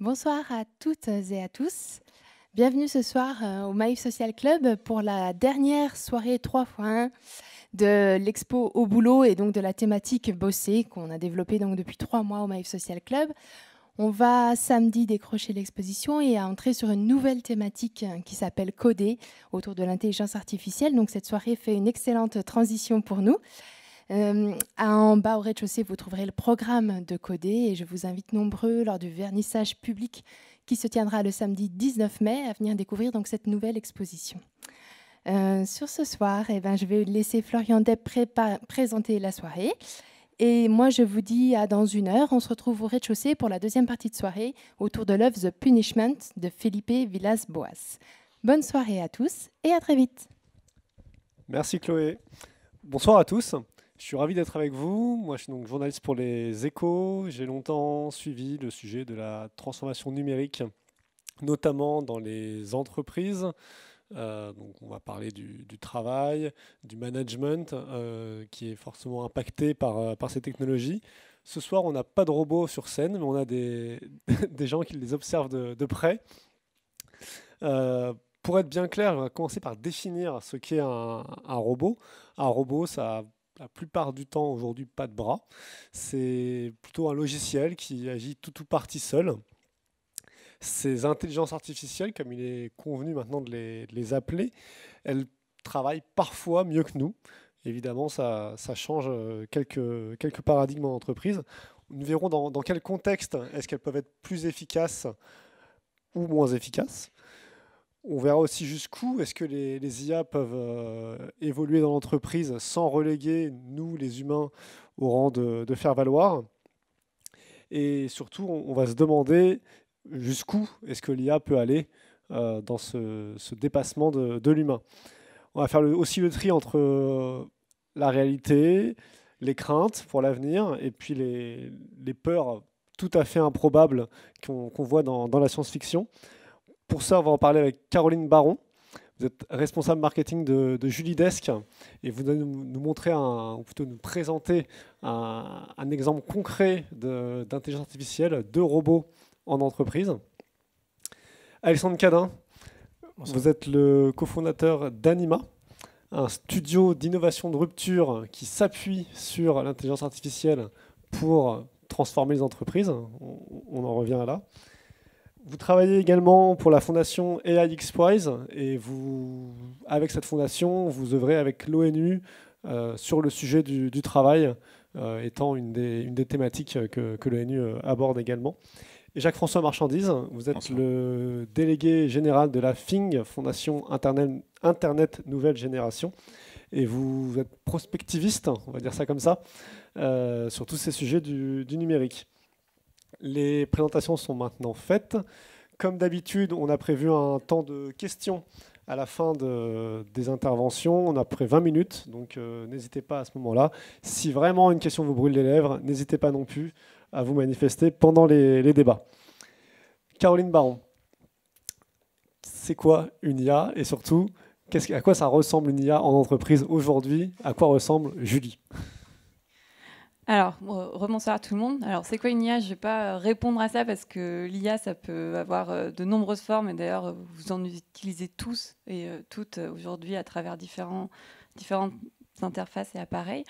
Bonsoir à toutes et à tous. Bienvenue ce soir euh, au Maïf Social Club pour la dernière soirée 3x1 de l'expo au boulot et donc de la thématique bosser qu'on a développée donc depuis trois mois au Maïf Social Club. On va samedi décrocher l'exposition et à entrer sur une nouvelle thématique euh, qui s'appelle Coder autour de l'intelligence artificielle. Donc cette soirée fait une excellente transition pour nous. Euh, en bas au rez-de-chaussée, vous trouverez le programme de Codé et je vous invite nombreux lors du vernissage public qui se tiendra le samedi 19 mai à venir découvrir donc cette nouvelle exposition. Euh, sur ce soir, eh ben, je vais laisser Florian Depp présenter la soirée. Et moi, je vous dis à dans une heure, on se retrouve au rez-de-chaussée pour la deuxième partie de soirée autour de l'œuvre The Punishment de Felipe Villas-Boas. Bonne soirée à tous et à très vite. Merci Chloé. Bonsoir à tous. Je suis ravi d'être avec vous. Moi, je suis donc journaliste pour les échos. J'ai longtemps suivi le sujet de la transformation numérique, notamment dans les entreprises. Euh, donc on va parler du, travail, du management euh, qui est forcément impacté euh, par, ces technologies. Ce soir, on n'a pas de robots sur scène, mais on a des, gens qui les observent de, près. pour être bien clair, on va commencer par définir ce qu'est un, un robot. Un robot, ça a la plupart du temps aujourd'hui pas de bras. C'est plutôt un logiciel qui agit tout ou partie seul. Ces intelligences artificielles, comme il est convenu maintenant de les, appeler, elles travaillent parfois mieux que nous. Évidemment, ça, change euh, quelques, quelques paradigmes en entreprise. Nous verrons dans, dans quel contexte est-ce qu'elles peuvent être plus efficaces ou moins efficaces. On verra aussi jusqu'où est-ce que les, IA peuvent euh, évoluer dans l'entreprise sans reléguer nous, les humains, au rang de, faire valoir. Et surtout, on, va se demander jusqu'où est-ce que l'IA peut aller euh, dans ce, dépassement de, l'humain. On va faire aussi le tri entre euh, la réalité, les craintes pour l'avenir et puis les, peurs tout à fait improbables qu'on voit dans la science-fiction. Pour ça, on va en parler avec Caroline Baron. Vous êtes responsable marketing de, Julie Desk et vous allez nous, montrer, plutôt nous présenter un, exemple concret d'intelligence artificielle, de robots en entreprise. Alexandre Cadin, vous êtes le cofondateur d'Anima, un studio d'innovation de rupture qui s'appuie sur l'intelligence artificielle pour transformer les entreprises. On, en revient là. Vous travaillez également pour la fondation AIX Prize et vous, avec cette fondation, vous œuvrez avec l'ONU euh, sur le sujet du, travail, euh, étant une des, thématiques que, l'ONU euh, aborde également. Jacques-François Marchandise, vous êtes le délégué général de la FING, Fondation Internet, Nouvelle Génération, et vous, êtes prospectiviste, on va dire ça comme ça, sur tous ces sujets du numérique. Les présentations sont maintenant faites. Comme d'habitude, on a prévu un temps de questions à la fin des interventions. On a près 20 minutes, donc euh, n'hésitez pas à ce moment-là. Si vraiment une question vous brûle les lèvres, n'hésitez pas non plus à vous manifester pendant les, débats. Caroline Baron, c'est quoi une IA et surtout, à quoi ça ressemble une IA en entreprise aujourd'hui À quoi ressemble Julie alors, rebonsoir à tout le monde. Alors, c'est quoi une IA Je ne vais pas répondre à ça parce que l'IA, ça peut avoir euh, de nombreuses formes. Et d'ailleurs, euh, vous en utilisez tous et euh, toutes aujourd'hui à travers différentes interfaces et appareils.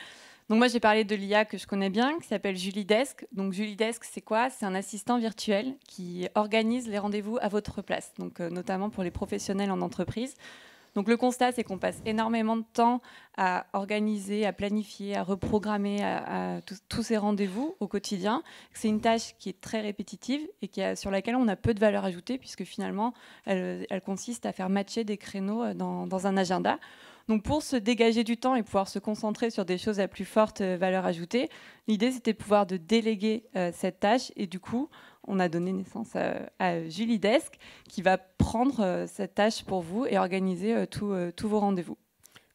Donc, moi, j'ai parlé de l'IA que je connais bien, qui s'appelle Julie Desk. Donc, Julie Desk, c'est quoi C'est un assistant virtuel qui organise les rendez-vous à votre place, donc notamment pour les professionnels en entreprise. Donc le constat, c'est qu'on passe énormément de temps à organiser, à planifier, à reprogrammer tous ces rendez-vous au quotidien. C'est une tâche qui est très répétitive et qui sur laquelle on a peu de valeur ajoutée puisque finalement, elle, consiste à faire matcher des créneaux euh, dans, un agenda. Donc pour se dégager du temps et pouvoir se concentrer sur des choses à plus forte euh, valeur ajoutée, l'idée c'était de pouvoir de déléguer euh, cette tâche et du coup on a donné naissance à, Julie Desk, qui va prendre euh, cette tâche pour vous et organiser euh, euh, tous vos rendez-vous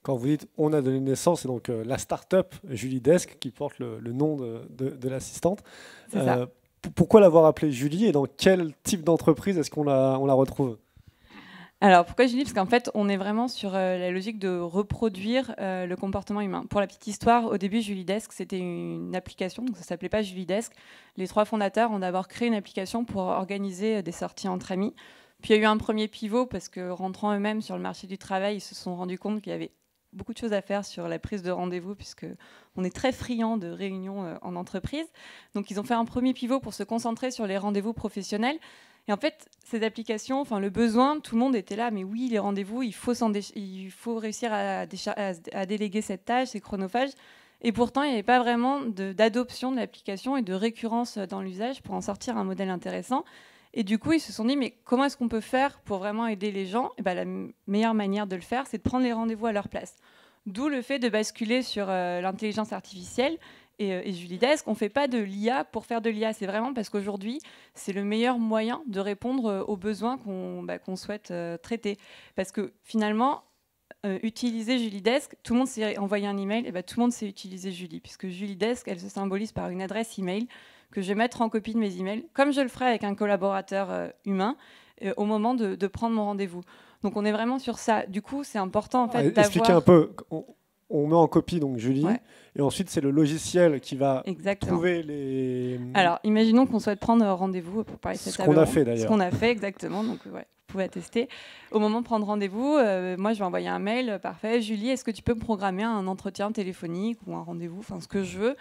quand vous dites on a donné naissance, c'est donc la start-up Julie Desk qui porte le, nom de, l'assistante. pourquoi l'avoir appelée Julie et dans quel type d'entreprise est-ce qu'on la retrouve alors pourquoi je dis Parce qu'en fait, on est vraiment sur euh, la logique de reproduire euh, le comportement humain. Pour la petite histoire, au début, Desk c'était une application, donc ça s'appelait pas Desk. Les trois fondateurs ont d'abord créé une application pour organiser euh, des sorties entre amis. Puis il y a eu un premier pivot parce que rentrant eux-mêmes sur le marché du travail, ils se sont rendus compte qu'il y avait beaucoup de choses à faire sur la prise de rendez-vous puisque on est très friand de réunions en entreprise. Donc ils ont fait un premier pivot pour se concentrer sur les rendez-vous professionnels. Et en fait, ces applications, enfin le besoin, tout le monde était là, mais oui, les rendez-vous, il faut, réussir à, déléguer cette tâche, ces chronophages. Et pourtant, il n'y avait pas vraiment d'adoption de, l'application et de récurrence dans l'usage pour en sortir un modèle intéressant. Et du coup, ils se sont dit, mais comment est-ce qu'on peut faire pour vraiment aider les gens et eh ben, La meilleure manière de le faire, c'est de prendre les rendez-vous à leur place. D'où le fait de basculer sur euh, l'intelligence artificielle et, euh, et Julie Desk, on ne fait pas de l'IA pour faire de l'IA. C'est vraiment parce qu'aujourd'hui, c'est le meilleur moyen de répondre euh, aux besoins qu'on bah, souhaite euh, traiter. Parce que finalement, utiliser Julie Desk, tout le monde s'est envoyé un email, et bah, tout le monde s'est utilisé Julie, puisque Julie Desk, elle se symbolise par une adresse email que je vais mettre en copie de mes emails, comme je le ferai avec un collaborateur humain au moment de, prendre mon rendez-vous. Donc on est vraiment sur ça. Du coup, c'est important en fait Expliquez un peu on met en copie donc Julie, et ensuite c'est le logiciel qui va trouver les. Alors imaginons qu'on souhaite prendre rendez-vous pour parler de cette Ce qu'on a fait d'ailleurs. Ce qu'on a fait exactement, donc vous pouvez attester. Au moment de prendre rendez-vous, euh, moi je vais envoyer un mail, parfait. Julie, est-ce que tu peux me programmer un entretien téléphonique ou un rendez-vous, enfin ce que je veux,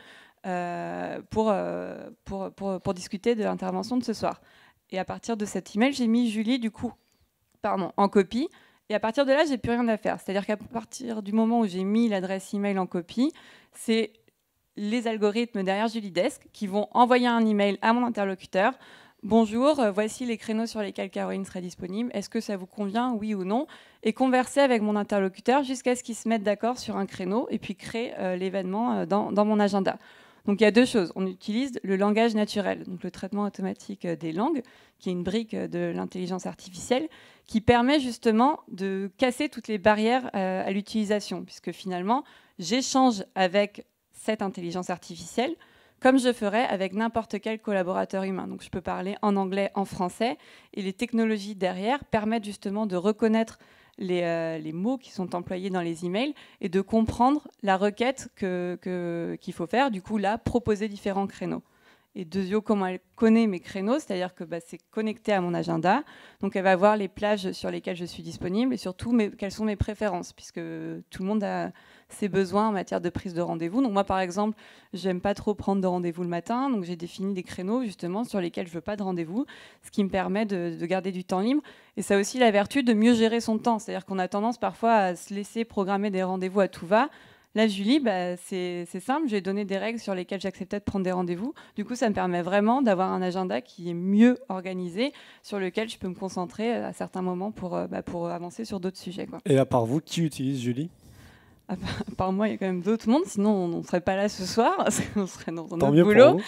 euh, euh, pour, pour, pour discuter de l'intervention de ce soir. Et à partir de cet email, j'ai mis Julie du coup, pardon, en copie. Et à partir de là, j'ai plus rien à faire. C'est-à-dire qu'à partir du moment où j'ai mis l'adresse email en copie, c'est les algorithmes derrière Julie Desk qui vont envoyer un email à mon interlocuteur. Bonjour, euh, voici les créneaux sur lesquels Caroline serait disponible. Est-ce que ça vous convient, oui ou non Et converser avec mon interlocuteur jusqu'à ce qu'il se mette d'accord sur un créneau et puis créer euh, l'événement euh, dans, dans, mon agenda. Donc il y a deux choses. On utilise le langage naturel, donc le traitement automatique des langues, qui est une brique de l'intelligence artificielle, qui permet justement de casser toutes les barrières euh, à l'utilisation, puisque finalement, j'échange avec cette intelligence artificielle comme je ferais avec n'importe quel collaborateur humain. Donc je peux parler en anglais, en français, et les technologies derrière permettent justement de reconnaître les, euh, mots qui sont employés dans les emails et de comprendre la requête qu'il faut faire, du coup là, proposer différents créneaux et deuxièmement, comment elle connaît mes créneaux, c'est-à-dire que bah, c'est connecté à mon agenda. Donc elle va voir les plages sur lesquelles je suis disponible et surtout quelles sont mes préférences, puisque tout le monde a ses besoins en matière de prise de rendez-vous. Donc moi, par exemple, j'aime pas trop prendre de rendez-vous le matin, donc j'ai défini des créneaux justement sur lesquels je veux pas de rendez-vous, ce qui me permet de, de, garder du temps libre. Et ça a aussi la vertu de mieux gérer son temps, c'est-à-dire qu'on a tendance parfois à se laisser programmer des rendez-vous à tout va Là, Julie, bah, c'est simple, j'ai donné des règles sur lesquelles j'acceptais de prendre des rendez-vous. Du coup, ça me permet vraiment d'avoir un agenda qui est mieux organisé, sur lequel je peux me concentrer euh, à certains moments euh, bah, pour, avancer sur d'autres sujets. Et à part vous, qui utilise Julie ah bah, par part moi, il y a quand même d'autres mondes, sinon on ne serait pas là ce soir, On serait dans un boulot.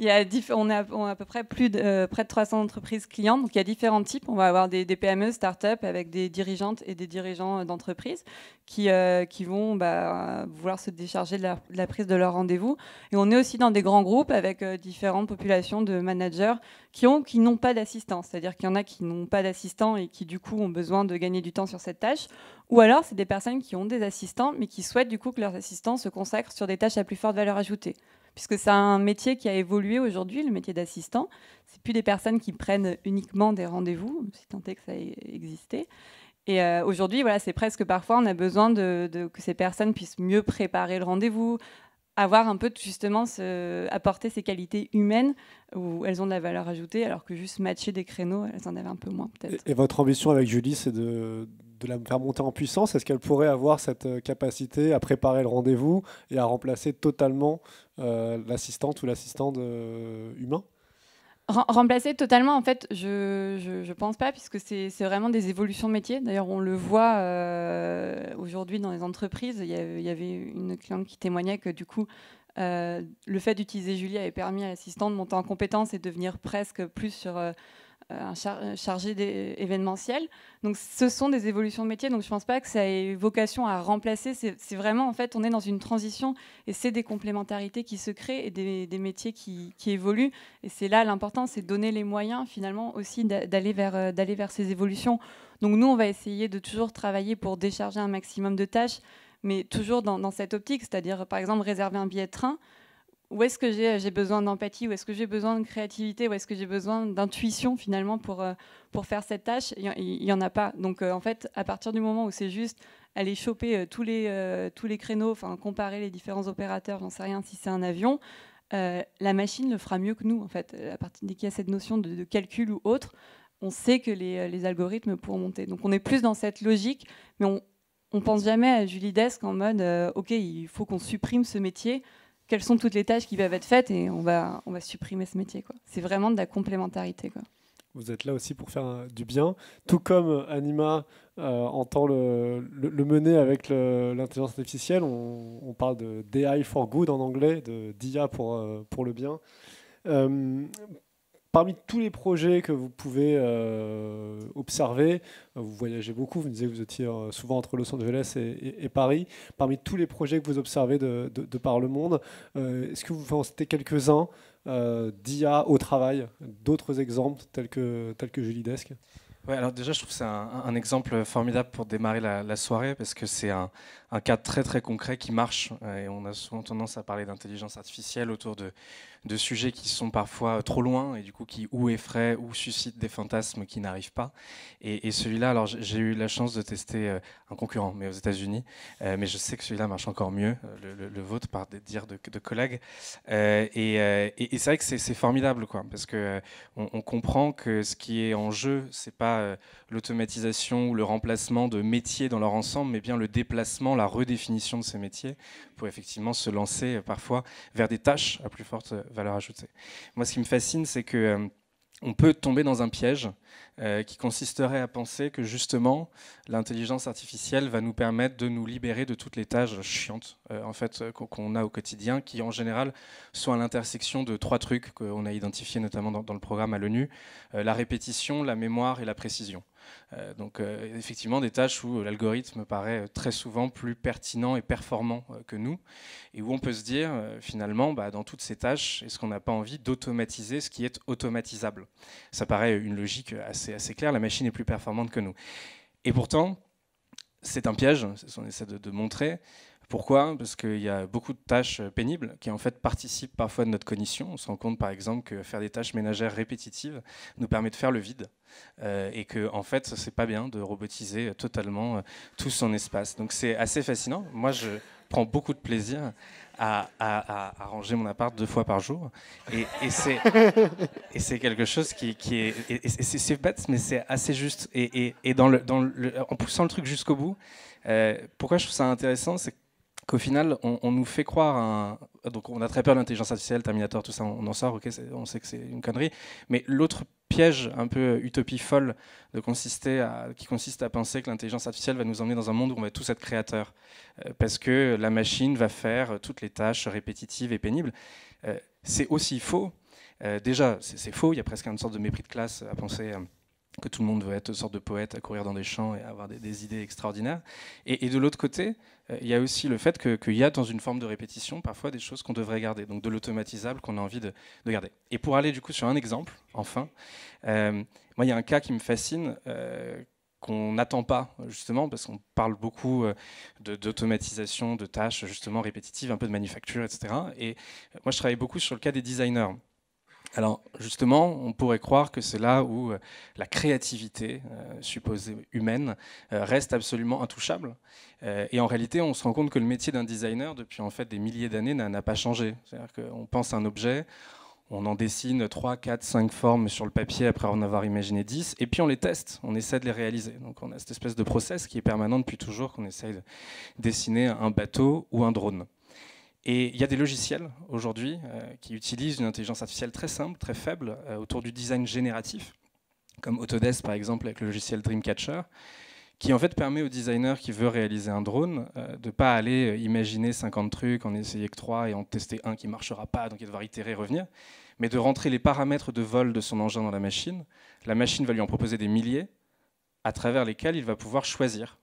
Il y a on, a, à peu près plus de, euh, près de 300 entreprises clientes, donc il y a différents types. On va avoir des, PME, start-up, avec des dirigeantes et des dirigeants euh, d'entreprises qui, euh, qui vont bah, vouloir se décharger de la, prise de leur rendez-vous. Et on est aussi dans des grands groupes avec différentes populations de managers qui ont qui n'ont pas d'assistants. c'est-à-dire qu'il y en a qui n'ont pas d'assistants et qui du coup ont besoin de gagner du temps sur cette tâche, ou alors c'est des personnes qui ont des assistants mais qui souhaitent du coup que leurs assistants se consacrent sur des tâches à plus forte valeur ajoutée. Puisque c'est un métier qui a évolué aujourd'hui, le métier d'assistant. C'est plus des personnes qui prennent uniquement des rendez-vous, si tant est que ça ait existé. Et euh, aujourd'hui, voilà, c'est presque parfois on a besoin de, que ces personnes puissent mieux préparer le rendez-vous, avoir un peu justement ce, apporter ces qualités humaines où elles ont de la valeur ajoutée, alors que juste matcher des créneaux, elles en avaient un peu moins peut-être. et votre ambition avec Julie, c'est de, de la faire monter en puissance Est-ce qu'elle pourrait avoir cette euh, capacité à préparer le rendez-vous et à remplacer totalement euh, l'assistante ou l'assistante euh, humain Remplacer totalement, en fait, je, ne pense pas, puisque c'est vraiment des évolutions de métier. D'ailleurs, on le voit aujourd'hui dans les entreprises. Il y, avait, une cliente qui témoignait que, du coup, le fait d'utiliser Julie avait permis à l'assistante de monter en compétence et devenir presque plus sur, euh, un, euh, chargé événementiel. Donc ce sont des évolutions de métiers donc je ne pense pas que ça ait vocation à remplacer. C'est vraiment, en fait, on est dans une transition et c'est des complémentarités qui se créent et des, métiers qui, évoluent. Et c'est là l'important, c'est donner les moyens finalement aussi euh, d'aller vers, ces évolutions. Donc nous, on va essayer de toujours travailler pour décharger un maximum de tâches, mais toujours dans, dans cette optique, c'est-à-dire par exemple réserver un billet de train où est-ce que euh, j'ai besoin d'empathie, où est-ce que j'ai besoin de créativité, où est-ce que j'ai besoin d'intuition finalement pour, euh, pour faire cette tâche, il n'y en a pas. Donc euh, en fait, à partir du moment où c'est juste aller choper tous, les, tous les créneaux, enfin comparer les différents opérateurs, j'en sais rien si c'est un avion, la machine le fera mieux que nous en fait. À partir dès qu'il y a cette notion de, calcul ou autre, on sait que les, algorithmes pourront monter. Donc on est plus dans cette logique, mais on ne pense jamais à Julie Desk en mode ok, il faut qu'on supprime ce métier quelles sont toutes les tâches qui peuvent être faites et on va, on va supprimer ce métier. C'est vraiment de la complémentarité. Quoi. Vous êtes là aussi pour faire euh, du bien, tout comme euh, Anima euh, entend le, le, mener avec l'intelligence artificielle. On, parle de DI for good en anglais, de DIA pour, pour le bien. Parmi tous les projets que vous pouvez euh, observer, euh, vous voyagez beaucoup, vous me disiez que vous étiez euh, souvent entre Los Angeles et, et, Paris. Parmi tous les projets que vous observez de, par le monde, est-ce que vous en citer quelques-uns d'IA au travail, d'autres exemples tels que, tels que Julie Desk Ouais, alors déjà, je trouve que c'est un, exemple formidable pour démarrer la soirée parce que c'est un, un cadre très très concret qui marche. Euh, et on a souvent tendance à parler d'intelligence artificielle autour de, de, sujets qui sont parfois euh, trop loin et du coup qui ou effraient ou suscitent des fantasmes qui n'arrivent pas. Et, celui-là, alors j'ai eu la chance de tester euh, un concurrent, mais aux États-Unis, mais je sais que celui-là marche encore mieux, le, vôtre, par des dires de, collègues. et, c'est vrai que c'est formidable, quoi, parce que on, comprend que ce qui est en jeu, c'est pas l'automatisation ou le remplacement de métiers dans leur ensemble, mais bien le déplacement la redéfinition de ces métiers pour effectivement se lancer euh, parfois vers des tâches à plus forte euh, valeur ajoutée. Moi, ce qui me fascine, c'est que euh, on peut tomber dans un piège qui consisterait à penser que justement l'intelligence artificielle va nous permettre de nous libérer de toutes les tâches chiantes en fait qu'on a au quotidien, qui en général sont à l'intersection de trois trucs qu'on a identifiés notamment dans, le programme à l'ONU la répétition, la mémoire et la précision. Euh, donc euh, effectivement des tâches où l'algorithme paraît très souvent plus pertinent et performant euh, que nous, et où on peut se dire finalement, bah, dans toutes ces tâches, est-ce qu'on n'a pas envie d'automatiser ce qui est automatisable Ça paraît une logique assez, assez claire, la machine est plus performante que nous. Et pourtant, c'est un piège, c'est ce qu'on essaie de, de montrer, pourquoi Parce qu'il y a beaucoup de tâches pénibles qui en fait participent parfois de notre cognition. On se rend compte par exemple que faire des tâches ménagères répétitives nous permet de faire le vide euh, et que en fait c'est pas bien de robotiser totalement euh, tout son espace. Donc c'est assez fascinant. Moi je prends beaucoup de plaisir à, ranger mon appart deux fois par jour. Et, c'est quelque chose qui, est. c'est bête, mais c'est assez juste. Et, en poussant le truc jusqu'au bout, euh, pourquoi je trouve ça intéressant, c'est qu'au final, on, nous fait croire. Donc, on a très peur de l'intelligence artificielle, Terminator, tout ça, on, en sort, ok, on sait que c'est une connerie. Mais l'autre piège, un peu utopie folle, de consister à, qui consiste à penser que l'intelligence artificielle va nous emmener dans un monde où on va tous être créateurs. Euh, parce que la machine va faire toutes les tâches répétitives et pénibles. Euh, c'est aussi faux. Euh, déjà, c'est faux, il y a presque une sorte de mépris de classe à penser que tout le monde veut être une sorte de poète à courir dans des champs et avoir des, idées extraordinaires. et de l'autre côté, euh, il y a aussi le fait qu'il y a dans une forme de répétition parfois des choses qu'on devrait garder, donc de l'automatisable qu'on a envie de, garder. Et pour aller du coup sur un exemple, enfin, euh, moi il y a un cas qui me fascine. Euh, qu'on n'attend pas, justement, parce qu'on parle beaucoup d'automatisation, de, de, tâches, justement, répétitives, un peu de manufacture, etc. Et moi, je travaille beaucoup sur le cas des designers. Alors justement, on pourrait croire que c'est là où euh, la créativité euh, supposée humaine euh, reste absolument intouchable. et en réalité, on se rend compte que le métier d'un designer, depuis en fait des milliers d'années, n'a pas changé. C'est-à-dire qu'on pense à un objet, on en dessine 3, 4, 5 formes sur le papier après en avoir imaginé 10, et puis on les teste, on essaie de les réaliser. Donc on a cette espèce de process qui est permanent depuis toujours, qu'on essaye de dessiner un bateau ou un drone. Et il y a des logiciels aujourd'hui euh, qui utilisent une intelligence artificielle très simple, très faible, euh, autour du design génératif, comme Autodesk par exemple avec le logiciel Dreamcatcher, qui en fait permet au designer qui veut réaliser un drone euh, de ne pas aller imaginer 50 trucs, en essayer que 3 et en tester un qui ne marchera pas, donc il devra itérer, revenir, mais de rentrer les paramètres de vol de son engin dans la machine. La machine va lui en proposer des milliers à travers lesquels il va pouvoir choisir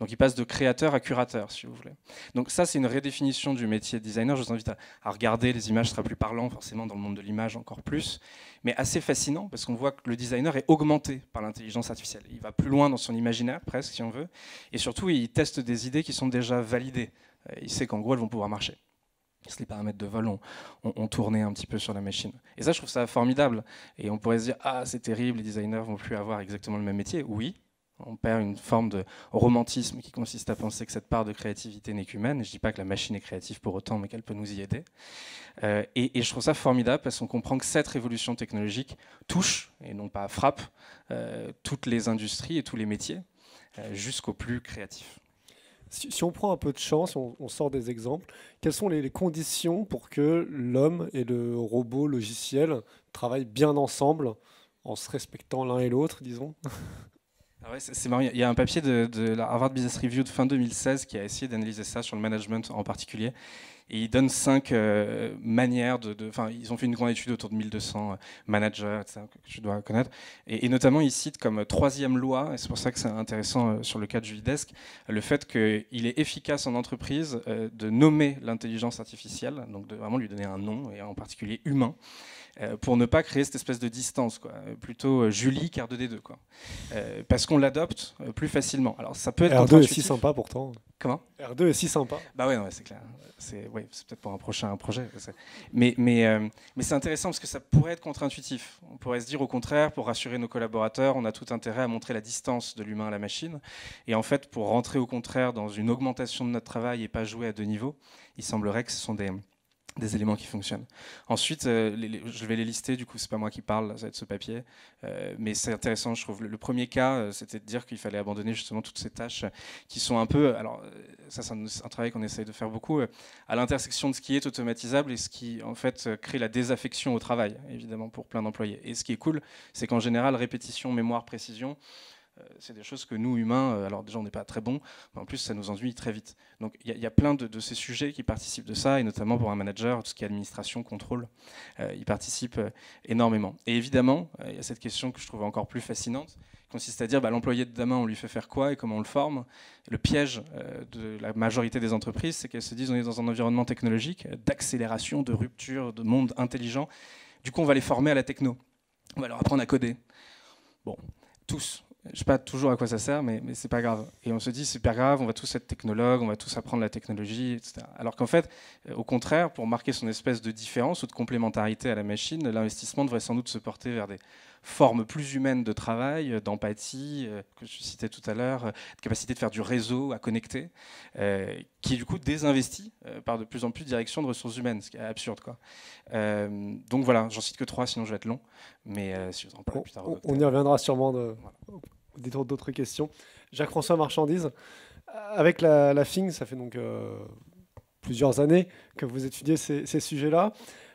donc il passe de créateur à curateur, si vous voulez. Donc ça, c'est une redéfinition du métier de designer. Je vous invite à, regarder, les images sera plus parlant, forcément, dans le monde de l'image encore plus, mais assez fascinant, parce qu'on voit que le designer est augmenté par l'intelligence artificielle. Il va plus loin dans son imaginaire, presque, si on veut, et surtout, il teste des idées qui sont déjà validées. Euh, il sait qu'en gros, elles vont pouvoir marcher les paramètres de vol ont, on, tourné un petit peu sur la machine. Et ça, je trouve ça formidable. Et on pourrait se dire, ah, c'est terrible, les designers vont plus avoir exactement le même métier. Oui, on perd une forme de romantisme qui consiste à penser que cette part de créativité n'est qu'humaine. Je ne dis pas que la machine est créative pour autant, mais qu'elle peut nous y aider. Euh, et, je trouve ça formidable parce qu'on comprend que cette révolution technologique touche, et non pas frappe, euh, toutes les industries et tous les métiers, euh, jusqu'au jusqu'aux plus créatifs. Si, on prend un peu de chance, on, on sort des exemples, quelles sont les, les conditions pour que l'homme et le robot logiciel travaillent bien ensemble en se respectant l'un et l'autre, disons ah c'est marrant, il y a un papier de, la Harvard Business Review de fin 2016 qui a essayé d'analyser ça sur le management en particulier. Et ils donne cinq euh, manières de. Enfin, ils ont fait une grande étude autour de 1200 euh, managers, que je dois connaître. Et, notamment, ils citent comme euh, troisième loi, et c'est pour ça que c'est intéressant sur le cas de Desk, le fait qu'il est efficace en entreprise de nommer l'intelligence artificielle, donc de vraiment lui donner un nom, et en particulier humain. Euh, pour ne pas créer cette espèce de distance, quoi. Euh, plutôt euh, Julie car 2D2, quoi. parce qu'on l'adopte plus facilement. Alors ça peut être R2 est si sympa pourtant. Comment R2 est si sympa. Bah ouais, c'est clair. C'est ouais, peut-être pour un prochain projet. Mais mais mais c'est intéressant parce que ça pourrait être contre-intuitif. On pourrait se dire au contraire, pour rassurer nos collaborateurs, on a tout intérêt à montrer la distance de l'humain à la machine. Et en fait, pour rentrer au contraire dans une augmentation de notre travail et pas jouer à deux niveaux, il semblerait que ce sont des des mhm. éléments qui fonctionnent. Ensuite, euh, je vais les lister, du coup, c'est pas moi qui parle, ça va être ce papier, euh, mais c'est intéressant, je trouve. Le, premier cas, euh, c'était de dire qu'il fallait abandonner justement toutes ces tâches qui sont un peu, alors ça c'est un, un, travail qu'on essaye de faire beaucoup, à l'intersection de ce qui est automatisable et ce qui, en fait, crée la désaffection au travail, évidemment, pour plein d'employés. Et ce qui est cool, c'est qu'en général, répétition, mémoire, précision, euh, c'est des choses que nous, humains, euh, alors déjà on n'est pas très bons, mais en plus ça nous ennuie très vite. Donc il y, a plein de, ces sujets qui participent de ça, et notamment pour un manager, tout ce qui est administration, contrôle, ils euh, il participe énormément. Et évidemment, il y a cette question que je trouve encore plus fascinante, qui consiste à dire bah, l'employé de demain, on lui fait faire quoi et comment on le forme. Le piège de la majorité des entreprises, c'est qu'elles se disent on est dans un environnement technologique d'accélération, de rupture, de monde intelligent. Du coup, on va les former à la techno. On va leur apprendre à coder. Bon, tous je sais pas toujours à quoi ça sert, mais, ce n'est pas grave. Et on se dit, c'est pas grave, on va tous être technologues, on va tous apprendre la technologie, etc. Alors qu'en fait, euh, au contraire, pour marquer son espèce de différence ou de complémentarité à la machine, l'investissement devrait sans doute se porter vers des, forme plus humaine de travail, euh, d'empathie, euh, que je citais tout à l'heure, euh, de capacité de faire du réseau, à connecter, qui du coup désinvestit par de plus en plus de direction de ressources humaines, ce qui est absurde. Quoi. donc voilà, j'en cite que trois, sinon je vais être long. Mais on, y reviendra sûrement de, d'autres questions. Jacques-François Marchandise, avec la, FING, ça fait donc plusieurs années que vous étudiez ces, sujets-là.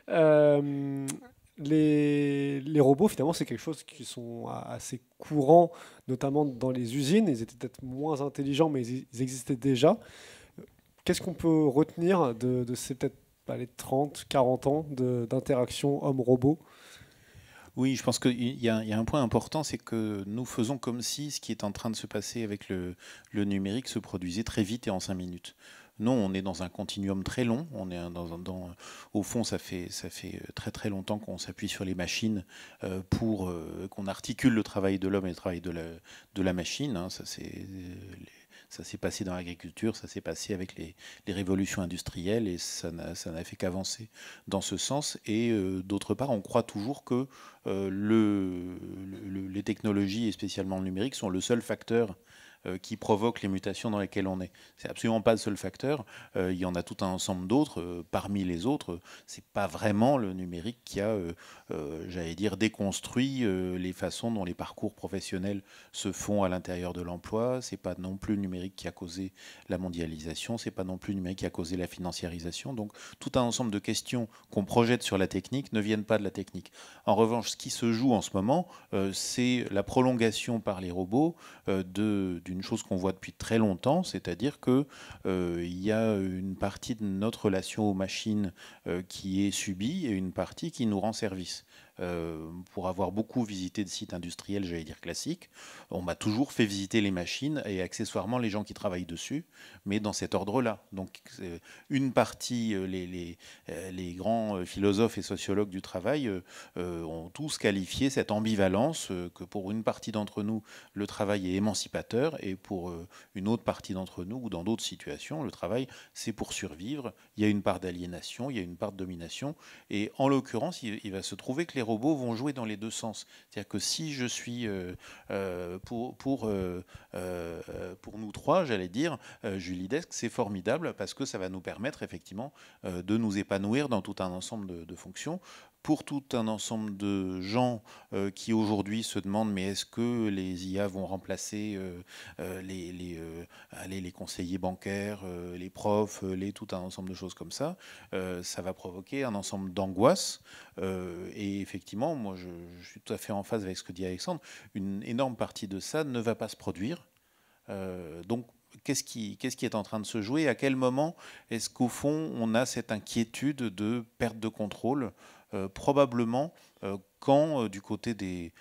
Euh, les, robots, finalement, c'est quelque chose qui sont assez courants, notamment dans les usines. Ils étaient peut-être moins intelligents, mais ils, existaient déjà. Qu'est-ce qu'on peut retenir de, ces peut-être les 30, 40 ans d'interaction homme-robot oui, je pense qu'il y, a un point important, c'est que nous faisons comme si ce qui est en train de se passer avec le, le numérique se produisait très vite et en 5 minutes. Non, on est dans un continuum très long. On est dans, euh, au fond, ça fait, ça fait euh, très très longtemps qu'on s'appuie sur les machines euh, pour qu'on articule le travail de l'homme et le travail de la, machine. Hein. Ça, c'est ça s'est passé dans l'agriculture, ça s'est passé avec les, révolutions industrielles et ça n'a fait qu'avancer dans ce sens. Et d'autre part, on croit toujours que les technologies et spécialement le numérique sont le seul facteur euh, qui provoquent les mutations dans lesquelles on est. C'est absolument pas le seul facteur. Euh, il y en a tout un ensemble d'autres. Euh, parmi les autres, c'est pas vraiment le numérique qui a, j'allais dire, déconstruit les façons dont les parcours professionnels se font à l'intérieur de l'emploi. C'est pas non plus le numérique qui a causé la mondialisation. C'est pas non plus le numérique qui a causé la financiarisation. Donc tout un ensemble de questions qu'on projette sur la technique ne viennent pas de la technique. En revanche, ce qui se joue en ce moment, c'est la prolongation par les robots de, du une chose qu'on voit depuis très longtemps, c'est-à-dire qu'il euh, y a une partie de notre relation aux machines euh, qui est subie et une partie qui nous rend service. Euh, pour avoir beaucoup visité des sites industriels, j'allais dire classiques, on m'a toujours fait visiter les machines et accessoirement les gens qui travaillent dessus, mais dans cet ordre-là. Donc euh, une partie, euh, les, les, grands philosophes et sociologues du travail ont tous qualifié cette ambivalence que pour une partie d'entre nous, le travail est émancipateur et pour une autre partie d'entre nous, ou dans d'autres situations, le travail, c'est pour survivre il y a une part d'aliénation, il y a une part de domination. Et en l'occurrence, il, va se trouver que les robots vont jouer dans les deux sens. C'est-à-dire que si je suis euh, euh, pour, pour, euh, pour nous trois, j'allais dire, Julie Desk, c'est formidable parce que ça va nous permettre effectivement de nous épanouir dans tout un ensemble de fonctions pour tout un ensemble de gens euh, qui aujourd'hui se demandent mais est-ce que les IA vont remplacer euh, euh, les, les, les, conseillers bancaires, les profs, les, tout un ensemble de choses comme ça, ça va provoquer un ensemble d'angoisses. et effectivement, moi je, suis tout à fait en phase avec ce que dit Alexandre, une énorme partie de ça ne va pas se produire. donc qu'est-ce qui, qu'est-ce qui, est en train de se jouer À quel moment est-ce qu'au fond, on a cette inquiétude de perte de contrôle euh, probablement euh, quand euh, du côté des,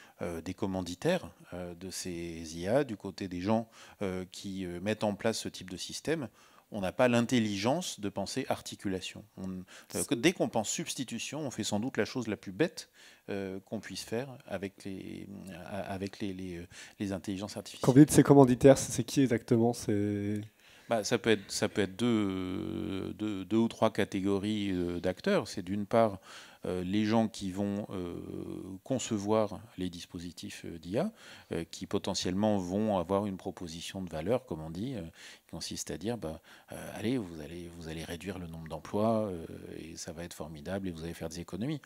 des commanditaires de ces IA, du côté des gens qui mettent en place ce type de système, on n'a pas l'intelligence de penser articulation. dès qu'on pense substitution, on fait sans doute la chose la plus bête qu'on puisse faire avec les, avec les, les, intelligences artificielles. Quand vous dites ces commanditaires, c'est qui exactement bah, ça peut être, ça peut être deux ou trois catégories d'acteurs. C'est d'une part euh, les gens qui vont euh, concevoir les dispositifs euh, d'IA, qui potentiellement vont avoir une proposition de valeur, comme on dit, qui consiste à dire, bah, allez, vous allez, vous allez réduire le nombre d'emplois, et ça va être formidable, et vous allez faire des économies.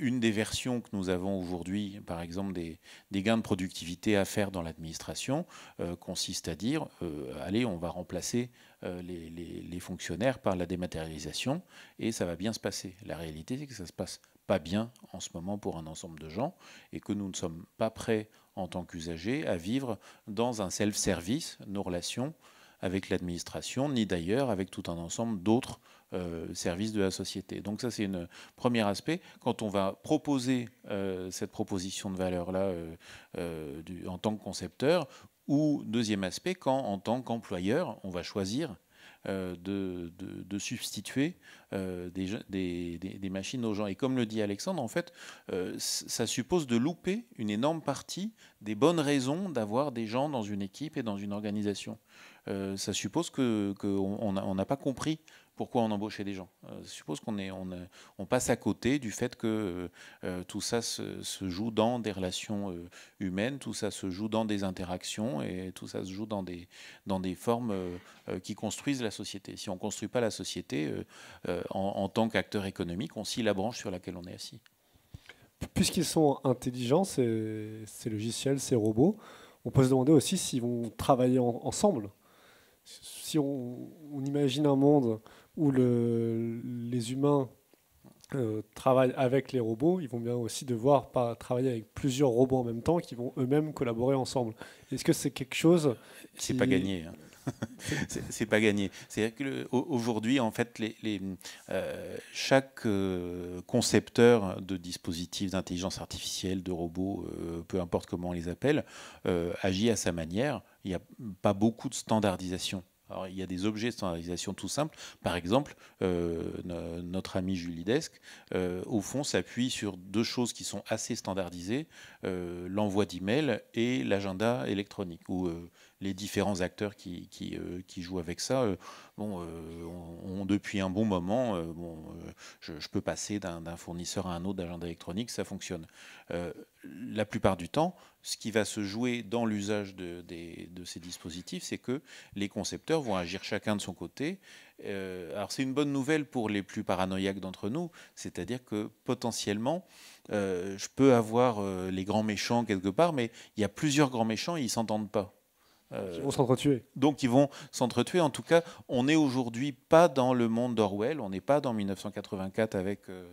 une des versions que nous avons aujourd'hui, par exemple, des, gains de productivité à faire dans l'administration, consiste à dire, allez, on va remplacer euh, les, fonctionnaires par la dématérialisation et ça va bien se passer. La réalité, c'est que ça se passe pas bien en ce moment pour un ensemble de gens et que nous ne sommes pas prêts en tant qu'usagers à vivre dans un self-service nos relations avec l'administration, ni d'ailleurs avec tout un ensemble d'autres euh, services de la société. Donc ça, c'est un premier aspect. Quand on va proposer euh, cette proposition de valeur-là en tant que concepteur, ou deuxième aspect, quand en tant qu'employeur, on va choisir euh, de, substituer euh, des, machines aux gens. Et comme le dit Alexandre, en fait, euh, ça suppose de louper une énorme partie des bonnes raisons d'avoir des gens dans une équipe et dans une organisation. ça suppose qu'on n'a on pas compris pourquoi on embauchait des gens. Euh, je suppose qu'on est, on, euh, on, passe à côté du fait que euh, tout ça se, joue dans des relations humaines, tout ça se joue dans des interactions et tout ça se joue dans des, dans des formes qui construisent la société. Si on ne construit pas la société en, tant qu'acteur économique, on scie la branche sur laquelle on est assis puisqu'ils sont intelligents, ces, logiciels, ces robots, on peut se demander aussi s'ils vont travailler ensemble. Si on, on, imagine un monde où les humains euh, travaillent avec les robots, ils vont bien aussi devoir travailler avec plusieurs robots en même temps qui vont eux-mêmes collaborer ensemble. Est-ce que c'est quelque chose C'est pas gagné. Hein. c'est pas gagné. C'est-à-dire qu'aujourd'hui, en fait, euh, chaque euh, concepteur de dispositifs d'intelligence artificielle, de robots, peu importe comment on les appelle, agit à sa manière. Il n'y a pas beaucoup de standardisation il y a des objets de standardisation tout simples. Par exemple, euh, notre ami Julie Desk, euh, au fond, s'appuie sur deux choses qui sont assez standardisées euh, l'envoi d'emails et l'agenda électronique, où les différents acteurs qui, jouent avec ça bon, ont, depuis un bon moment. bon, je, peux passer d'un fournisseur à un autre d'agenda électronique, ça fonctionne la plupart du temps, ce qui va se jouer dans l'usage de, ces dispositifs, c'est que les concepteurs vont agir chacun de son côté. Euh, alors c'est une bonne nouvelle pour les plus paranoïaques d'entre nous, c'est-à-dire que potentiellement, euh, je peux avoir euh, les grands méchants quelque part, mais il y a plusieurs grands méchants et ils ne s'entendent pas. Euh, ils vont s'entretuer. Donc ils vont s'entretuer. En tout cas, on n'est aujourd'hui pas dans le monde d'Orwell, on n'est pas dans 1984 avec, euh,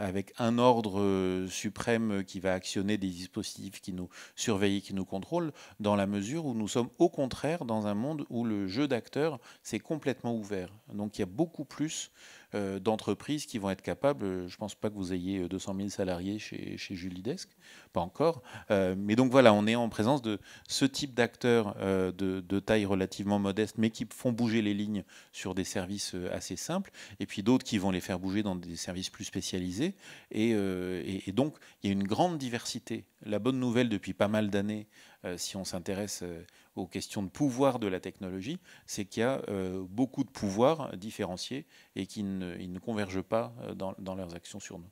avec un ordre euh, suprême qui va actionner des dispositifs qui nous surveillent, qui nous contrôlent, dans la mesure où nous sommes au contraire dans un monde où le jeu d'acteurs s'est complètement ouvert. Donc il y a beaucoup plus euh, d'entreprises qui vont être capables. Euh, je ne pense pas que vous ayez 200 euh, 000 salariés chez, chez Desk, pas encore. mais donc voilà, on est en présence de ce type d'acteurs de, taille relativement modeste, mais qui font bouger les lignes sur des services assez simples, et puis d'autres qui vont les faire bouger dans des services plus spécialisés. et donc, il y a une grande diversité. La bonne nouvelle depuis pas mal d'années, euh, si on s'intéresse euh, aux questions de pouvoir de la technologie, c'est qu'il y a euh, beaucoup de pouvoirs différenciés et qui ne, convergent pas dans, leurs actions sur nous.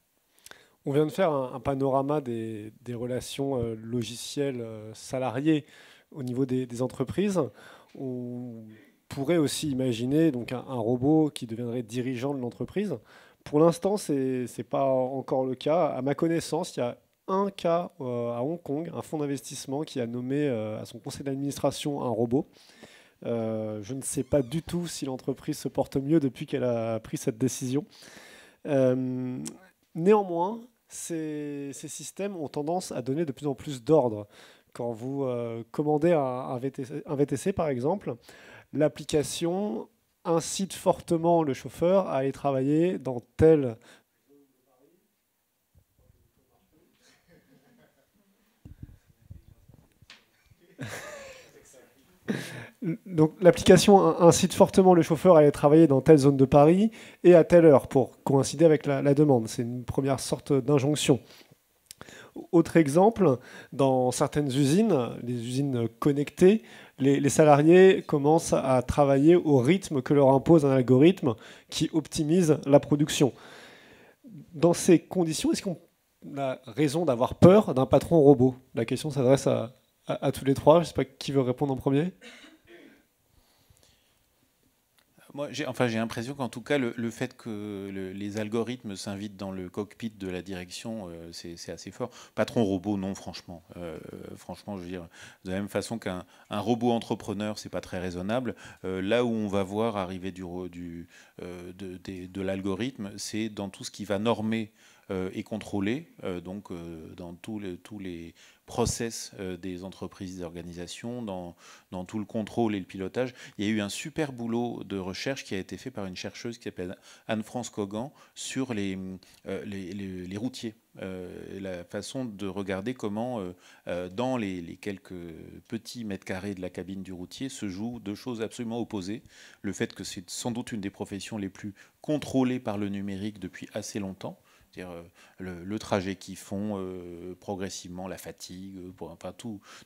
On vient de faire un, panorama des, relations logicielles salariées au niveau des, entreprises. On pourrait aussi imaginer donc un, robot qui deviendrait dirigeant de l'entreprise. Pour l'instant, ce n'est pas encore le cas. À ma connaissance, il y a un cas euh, à Hong Kong, un fonds d'investissement qui a nommé euh, à son conseil d'administration un robot. Euh, je ne sais pas du tout si l'entreprise se porte mieux depuis qu'elle a pris cette décision. néanmoins, ces, systèmes ont tendance à donner de plus en plus d'ordre. Quand vous commandez un, VTC, par exemple, l'application incite fortement le chauffeur à aller travailler dans tel Donc l'application incite fortement le chauffeur à aller travailler dans telle zone de Paris et à telle heure pour coïncider avec la, demande. C'est une première sorte d'injonction. Autre exemple, dans certaines usines, les usines connectées, les, salariés commencent à travailler au rythme que leur impose un algorithme qui optimise la production. Dans ces conditions, est-ce qu'on a raison d'avoir peur d'un patron robot La question s'adresse à, à, tous les trois. Je ne sais pas qui veut répondre en premier. Moi, j'ai l'impression qu'en tout cas, le, fait que les algorithmes s'invitent dans le cockpit de la direction, euh, c'est assez fort. Patron robot, non, franchement. Euh, franchement, je veux dire, de la même façon qu'un robot entrepreneur, c'est pas très raisonnable. Euh, là où on va voir arriver du, de, de l'algorithme, c'est dans tout ce qui va normer et contrôler, donc dans tous les, tous les process euh, des entreprises, des organisations, dans, tout le contrôle et le pilotage. Il y a eu un super boulot de recherche qui a été fait par une chercheuse qui s'appelle Anne-France Cogan sur les, euh, les, routiers. Euh, la façon de regarder comment, dans les, les, quelques petits mètres carrés de la cabine du routier, se jouent deux choses absolument opposées. Le fait que c'est sans doute une des professions les plus contrôlées par le numérique depuis assez longtemps, c'est-à-dire euh, le, trajet qu'ils font euh, progressivement, la fatigue, euh,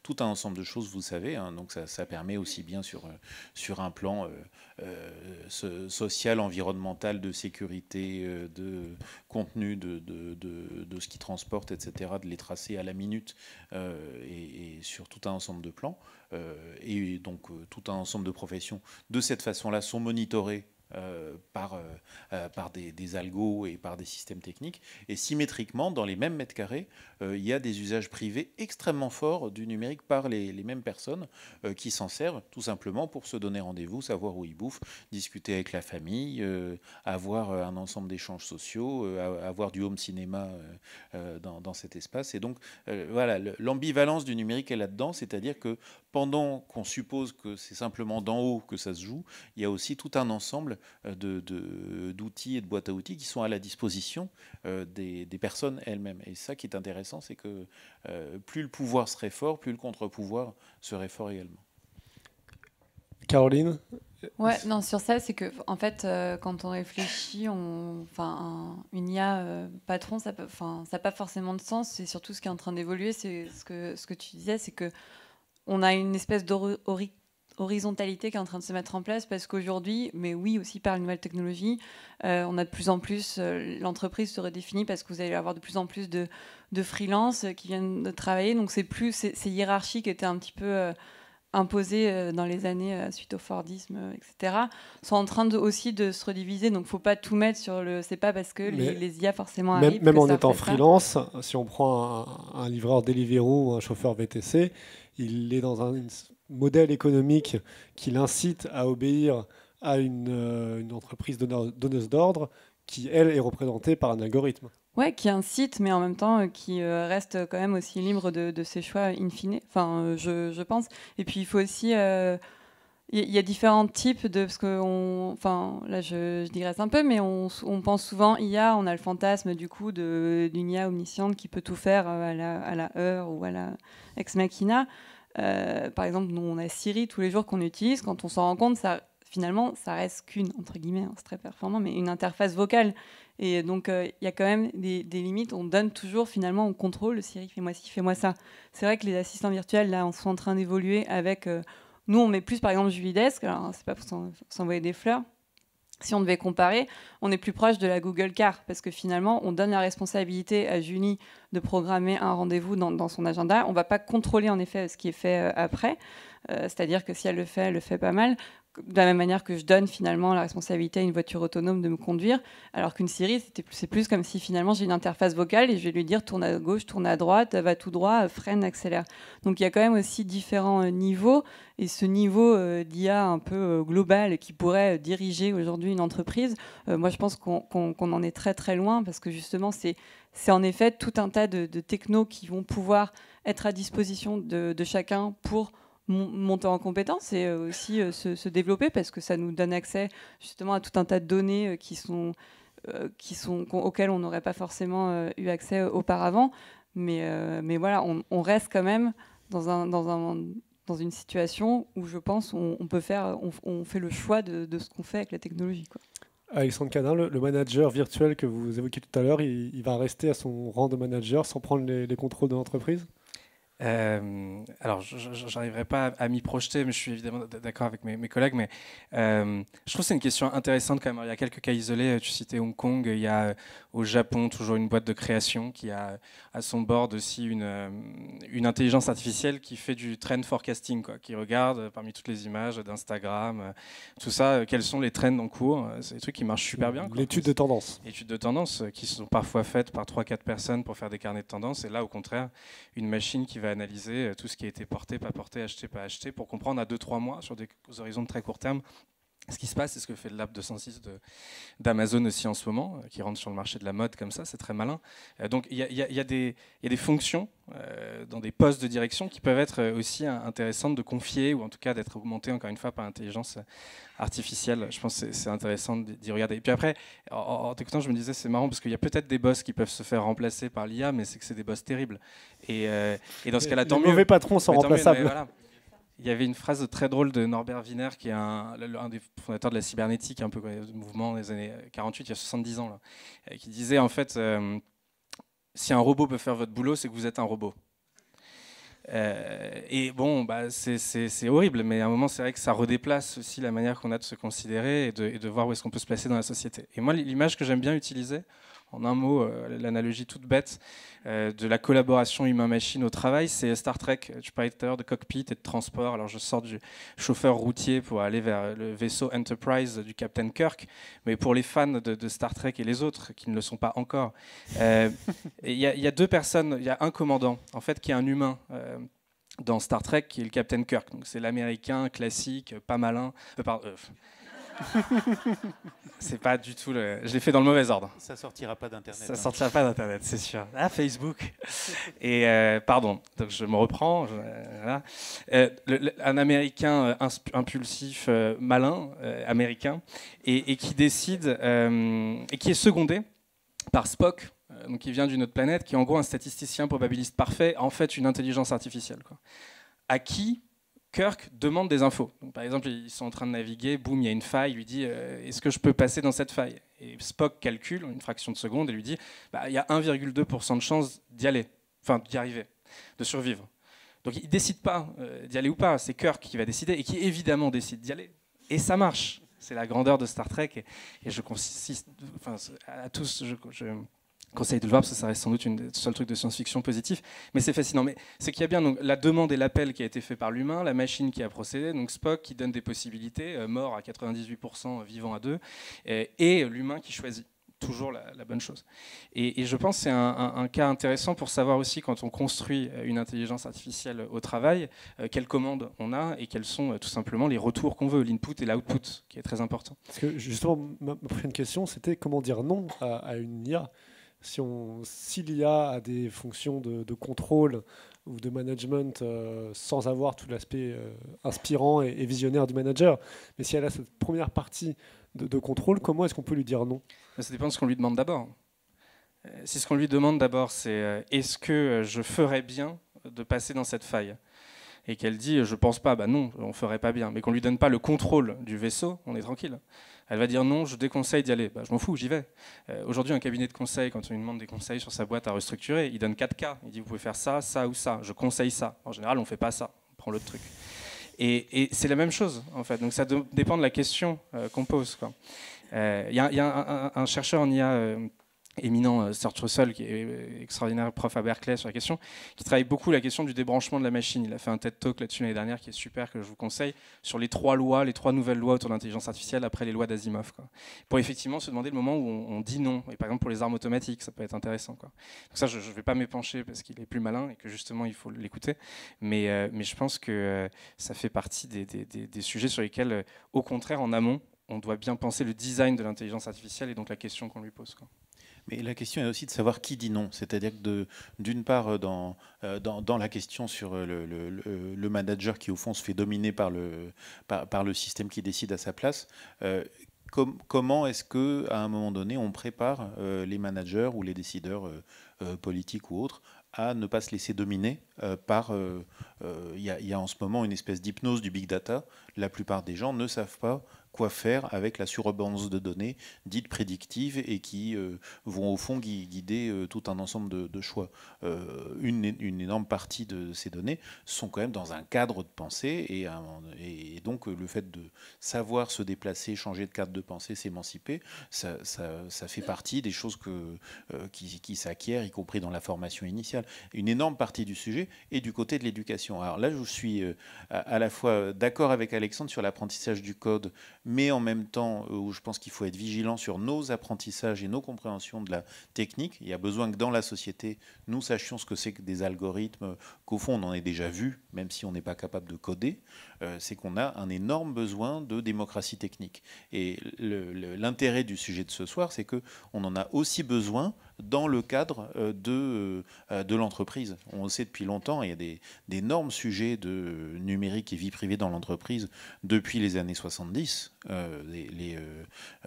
tout, un ensemble de choses, vous savez. Hein. donc ça, permet aussi bien sur, sur un plan social, environnemental, de sécurité, de contenu de, ce qu'ils transportent, etc., de les tracer à la minute et, sur tout un ensemble de plans. et donc tout un ensemble de professions de cette façon-là sont monitorées euh, par, euh, euh, par des, algos et par des systèmes techniques. Et symétriquement, dans les mêmes mètres carrés, il y a des usages privés extrêmement forts du numérique par les, mêmes personnes qui s'en servent tout simplement pour se donner rendez-vous, savoir où ils bouffent, discuter avec la famille, avoir un ensemble d'échanges sociaux, avoir du home cinéma dans, dans, cet espace. Et donc, voilà, l'ambivalence du numérique est là-dedans, c'est-à-dire que pendant qu'on suppose que c'est simplement d'en haut que ça se joue, il y a aussi tout un ensemble euh, d'outils de, et de boîtes à outils qui sont à la disposition euh, des, personnes elles-mêmes. Et ça qui est intéressant, c'est que euh, plus le pouvoir serait fort, plus le contre-pouvoir serait fort également. Caroline Ouais, non, sur ça, c'est que, en fait, quand on réfléchit, on, une IA patron, ça n'a pas forcément de sens. C'est surtout, ce qui est en train d'évoluer, c'est ce que, ce que tu disais, c'est que on a une espèce d'horizontalité qui est en train de se mettre en place parce qu'aujourd'hui, mais oui aussi par une nouvelle technologie, euh, on a de plus en plus, euh, l'entreprise se redéfinit parce que vous allez avoir de plus en plus de, freelances freelance qui viennent de travailler. Donc c'est plus, ces hiérarchies qui étaient un petit peu... Euh, imposées euh, dans les années euh, suite au Fordisme, euh, etc., sont en train aussi de se rediviser. Donc, faut pas tout mettre sur le. C'est pas parce que les, IA forcément arrivent. Même, est en étant freelance, si on prend un, livreur Deliveroo ou un chauffeur VTC, il est dans un modèle économique qui l'incite à obéir à une entreprise donneuse d'ordre qui, elle, est représentée par un algorithme. Ouais, qui incite, mais en même temps euh, qui euh, reste quand même aussi libre de, ses choix in fine. Enfin, euh, je, pense. Et puis, il faut aussi. Il y, a différents types de. Parce que. enfin, là, je, digresse un peu, mais on, pense souvent IA, on a le fantasme du coup d'une IA omnisciente qui peut tout faire à la, à la heure ou à la ex machina. par exemple, nous, on a Siri tous les jours qu'on utilise. Quand on s'en rend compte, ça, finalement, ça reste qu'une, entre guillemets, hein, c'est très performant, mais une interface vocale. Et donc, euh, il y a quand même des, limites. On donne toujours, finalement, on contrôle. Siri, fais-moi ci, fais-moi ça. C'est vrai que les assistants virtuels, là, on sont en train d'évoluer avec. Euh, nous, on met plus, par exemple, Julie Desk. Alors, c'est pas pour s'envoyer des fleurs. Si on devait comparer, on est plus proche de la Google Car parce que finalement, on donne la responsabilité à Julie de programmer un rendez-vous dans, son agenda. On ne va pas contrôler en effet ce qui est fait euh, après. C'est-à-dire que si elle le fait, elle le fait pas mal de la même manière que je donne finalement la responsabilité à une voiture autonome de me conduire, alors qu'une Siri, c'est plus comme si finalement j'ai une interface vocale et je vais lui dire tourne à gauche, tourne à droite, va tout droit, euh, freine, accélère. Donc il y a quand même aussi différents euh, niveaux et ce niveau euh, d'IA un peu global qui pourrait diriger aujourd'hui une entreprise, moi je pense qu'on en est très très loin parce que justement c'est en effet tout un tas de, de technos qui vont pouvoir être à disposition de, de chacun pour monter en compétence et euh, aussi euh, se, développer parce que ça nous donne accès justement à tout un tas de données euh, qui sont, qui sont auxquelles on n'aurait pas forcément eu accès auparavant. Mais, mais voilà, on, reste quand même dans, un, un, dans une situation où je pense on, peut faire, on, fait le choix de, ce qu'on fait avec la technologie. Alexandre Cadin, le, manager virtuel que vous évoquiez tout à l'heure, il, va rester à son rang de manager sans prendre les contrôles de l'entreprise euh, alors, je n'arriverai pas à, m'y projeter, mais je suis évidemment d'accord avec mes, collègues. Mais euh, je trouve que c'est une question intéressante quand même. Il y a quelques cas isolés. Euh, tu citais Hong Kong. Il y a au Japon toujours une boîte de création qui a à son bord aussi une, une intelligence artificielle qui fait du trend forecasting, quoi, qui regarde parmi toutes les images d'Instagram, tout ça, quels sont les trends en cours. C'est des trucs qui marchent super bien. L'étude de tendance. Études de tendance qui sont parfois faites par 3-4 personnes pour faire des carnets de tendance. Et là, au contraire, une machine qui va analyser euh, tout ce qui a été porté, pas porté, acheté, pas acheté, pour comprendre à 2-3 mois, sur des horizons de très court terme, ce qui se passe, c'est ce que fait le Lab 206 d'Amazon aussi en ce moment, euh, qui rentre sur le marché de la mode comme ça, c'est très malin. donc il y, a des fonctions euh, dans des postes de direction qui peuvent être euh, aussi intéressantes de confier, ou en tout cas d'être augmentées encore une fois par l'intelligence artificielle. Je pense que c'est intéressant d'y regarder. Et puis après, en, t'écoutant, je me disais, c'est marrant, parce qu'il y a peut-être des boss qui peuvent se faire remplacer par l'IA, mais c'est que c'est des boss terribles. Et, dans ce cas-là, tant les mieux. mauvais patrons sont remplaçables. voilà il y avait une phrase très drôle de Norbert Wiener, qui est un, des fondateurs de la cybernétique, un peu le mouvement des années 48, euh, il y a 70 ans, là, euh, qui disait en fait, euh, si un robot peut faire votre boulot, c'est que vous êtes un robot. et bon, bah, c'est horrible, mais à un moment, c'est vrai que ça redéplace aussi la manière qu'on a de se considérer et de voir où est-ce qu'on peut se placer dans la société. Et moi, l'image que j'aime bien utiliser en un mot, euh, l'analogie toute bête euh, de la collaboration humain-machine au travail, c'est Star Trek. Je parlais tout à de cockpit et de transport. Alors je sors du chauffeur routier pour aller vers le vaisseau Enterprise du Captain Kirk, mais pour les fans de, Star Trek et les autres qui ne le sont pas encore, euh, il y, a deux personnes. Il y a un commandant, en fait, qui est un humain. dans Star Trek, qui est le Captain Kirk. Donc c'est l'américain classique, pas malin, c'est pas du tout le. Je l'ai fait dans le mauvais ordre. Ça sortira pas d'internet. Ça hein. sortira pas d'internet, c'est sûr. Ah Facebook. Et euh, pardon, je me reprends. Euh, un Américain euh, impulsif, malin, américain, et, qui décide et qui est secondé par Spock. Donc, qui vient d'une autre planète, qui est en gros un statisticien probabiliste parfait, en fait une intelligence artificielle, quoi, à qui Kirk demande des infos. par exemple, ils sont en train de naviguer, boum, il y a une faille, il lui dit euh, Est-ce que je peux passer dans cette faille Et Spock calcule en une fraction de seconde et lui dit bah, Il y a 1,2% de chance d'y aller, enfin d'y arriver, de survivre. Donc il ne décide pas euh, d'y aller ou pas, c'est Kirk qui va décider et qui évidemment décide d'y aller. Et ça marche. C'est la grandeur de Star Trek et, je consiste, enfin, à tous, je Conseil de le voir, parce que ça reste sans doute une seul truc de science-fiction positif, mais c'est fascinant. Mais c'est qu'il y a bien donc, la demande et l'appel qui a été fait par l'humain, la machine qui a procédé, donc Spock qui donne des possibilités, euh, mort à 98%, euh, vivant à 2, et, l'humain qui choisit toujours la, bonne chose. Et, je pense que c'est un, cas intéressant pour savoir aussi quand on construit euh, une intelligence artificielle au travail, quelles commandes on a et quels sont tout simplement les retours qu'on veut, l'input et l'output, qui est très important. Parce que justement, ma, première question, c'était comment dire non à, à une IA si on, y a des fonctions de, contrôle ou de management euh, sans avoir tout l'aspect euh, inspirant et, visionnaire du manager, mais si elle a cette première partie de, de contrôle, comment est-ce qu'on peut lui dire non Ça dépend de ce qu'on lui demande d'abord. Euh, si ce qu'on lui demande d'abord, c'est est-ce que je ferais bien de passer dans cette faille et qu'elle dit je pense pas, bah non, on ferait pas bien, mais qu'on lui donne pas le contrôle du vaisseau, on est tranquille. Elle va dire non, je déconseille d'y aller. Bah, je m'en fous, j'y vais. Euh, aujourd'hui, un cabinet de conseil, quand on lui demande des conseils sur sa boîte à restructurer, il donne 4 cas. Il dit vous pouvez faire ça, ça ou ça. Je conseille ça. En général, on fait pas ça. On prend l'autre truc. Et, c'est la même chose, en fait. Donc ça dépend de la question euh, qu'on pose. Euh, il y a, un, chercheur en IA éminent euh, Serge Russell, qui est euh, extraordinaire prof à Berkeley sur la question, qui travaille beaucoup la question du débranchement de la machine. Il a fait un TED Talk là-dessus l'année dernière qui est super, que je vous conseille, sur les trois lois, les trois nouvelles lois autour de l'intelligence artificielle après les lois d'Asimov. Pour effectivement se demander le moment où on, dit non. Et par exemple pour les armes automatiques, ça peut être intéressant. Donc ça, je ne vais pas m'épancher parce qu'il est plus malin et que justement il faut l'écouter. Mais, euh, je pense que ça fait partie des, sujets sur lesquels, au contraire, en amont, on doit bien penser le design de l'intelligence artificielle et donc la question qu'on lui pose. Mais la question est aussi de savoir qui dit non. C'est-à-dire que d'une part, euh, euh, dans, dans, la question sur euh, le, le, manager qui, au fond, se fait dominer par le, par, le système qui décide à sa place, euh, comment est-ce que à un moment donné, on prépare les managers ou les décideurs politiques ou autres à ne pas se laisser dominer par... Il y, a en ce moment une espèce d'hypnose du big data. La plupart des gens ne savent pas quoi faire avec la surabondance de données dites prédictives et qui euh, vont au fond guider euh, tout un ensemble de, choix. Euh, une, énorme partie de ces données sont quand même dans un cadre de pensée et, et donc le fait de savoir se déplacer, changer de cadre de pensée, s'émanciper, ça, fait partie des choses que, qui, qui s'acquièrent, y compris dans la formation initiale. Une énorme partie du sujet est du côté de l'éducation. Alors là, je suis à la fois d'accord avec Alexandre sur l'apprentissage du code, mais en même temps euh, où je pense qu'il faut être vigilant sur nos apprentissages et nos compréhensions de la technique. Il y a besoin que dans la société, nous sachions ce que c'est que des algorithmes, euh, qu'au fond on en est déjà vu, même si on n'est pas capable de coder, euh, c'est qu'on a un énorme besoin de démocratie technique. Et l'intérêt du sujet de ce soir, c'est qu'on en a aussi besoin dans le cadre euh, de, euh, de l'entreprise. On le sait depuis longtemps, il y a d'énormes sujets de euh, numérique et vie privée dans l'entreprise depuis les années 70. les,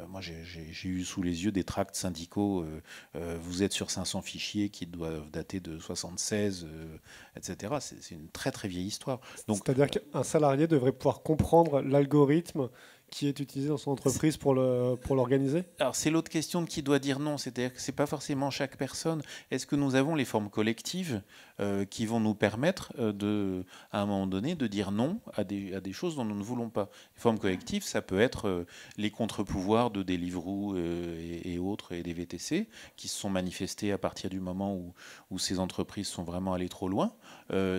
moi, j'ai eu sous les yeux des tracts syndicaux, vous êtes sur 500 fichiers qui doivent dater de 76, etc. C'est une très très vieille histoire. C'est-à-dire qu'un salarié devrait pouvoir comprendre l'algorithme qui est utilisé dans son entreprise pour le pour l'organiser Alors c'est l'autre question de qui doit dire non, c'est-à-dire que ce n'est pas forcément chaque personne. Est-ce que nous avons les formes collectives euh, qui vont nous permettre, euh, de, à un moment donné, de dire non à des, à des choses dont nous ne voulons pas. Les formes collectives, ça peut être euh, les contre-pouvoirs de Deliveroo et, et, autres, et des VTC, qui se sont manifestés à partir du moment où, où ces entreprises sont vraiment allées trop loin.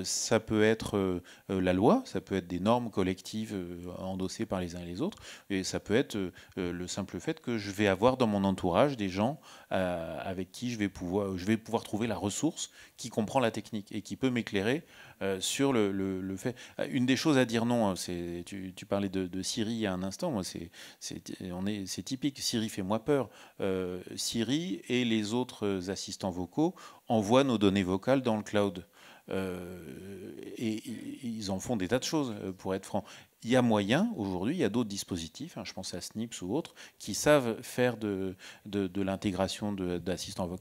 ça peut être la loi, ça peut être des normes collectives endossées par les uns et les autres, et ça peut être le simple fait que je vais avoir dans mon entourage des gens avec qui je vais pouvoir, je vais pouvoir trouver la ressource qui comprend la technologie et qui peut m'éclairer euh, sur le, le, fait. Euh, une des choses à dire non, hein, c'est tu, parlais de, il Siri a un instant, moi c'est on est c'est typique. Siri fait-moi peur. Euh, Siri et les autres assistants vocaux envoient nos données vocales dans le cloud. et ils en font des tas de choses, pour être franc il y a moyen, aujourd'hui, il y a d'autres dispositifs, hein, je pense à SNIPS ou autres, qui savent faire de, l'intégration d'assistants vocaux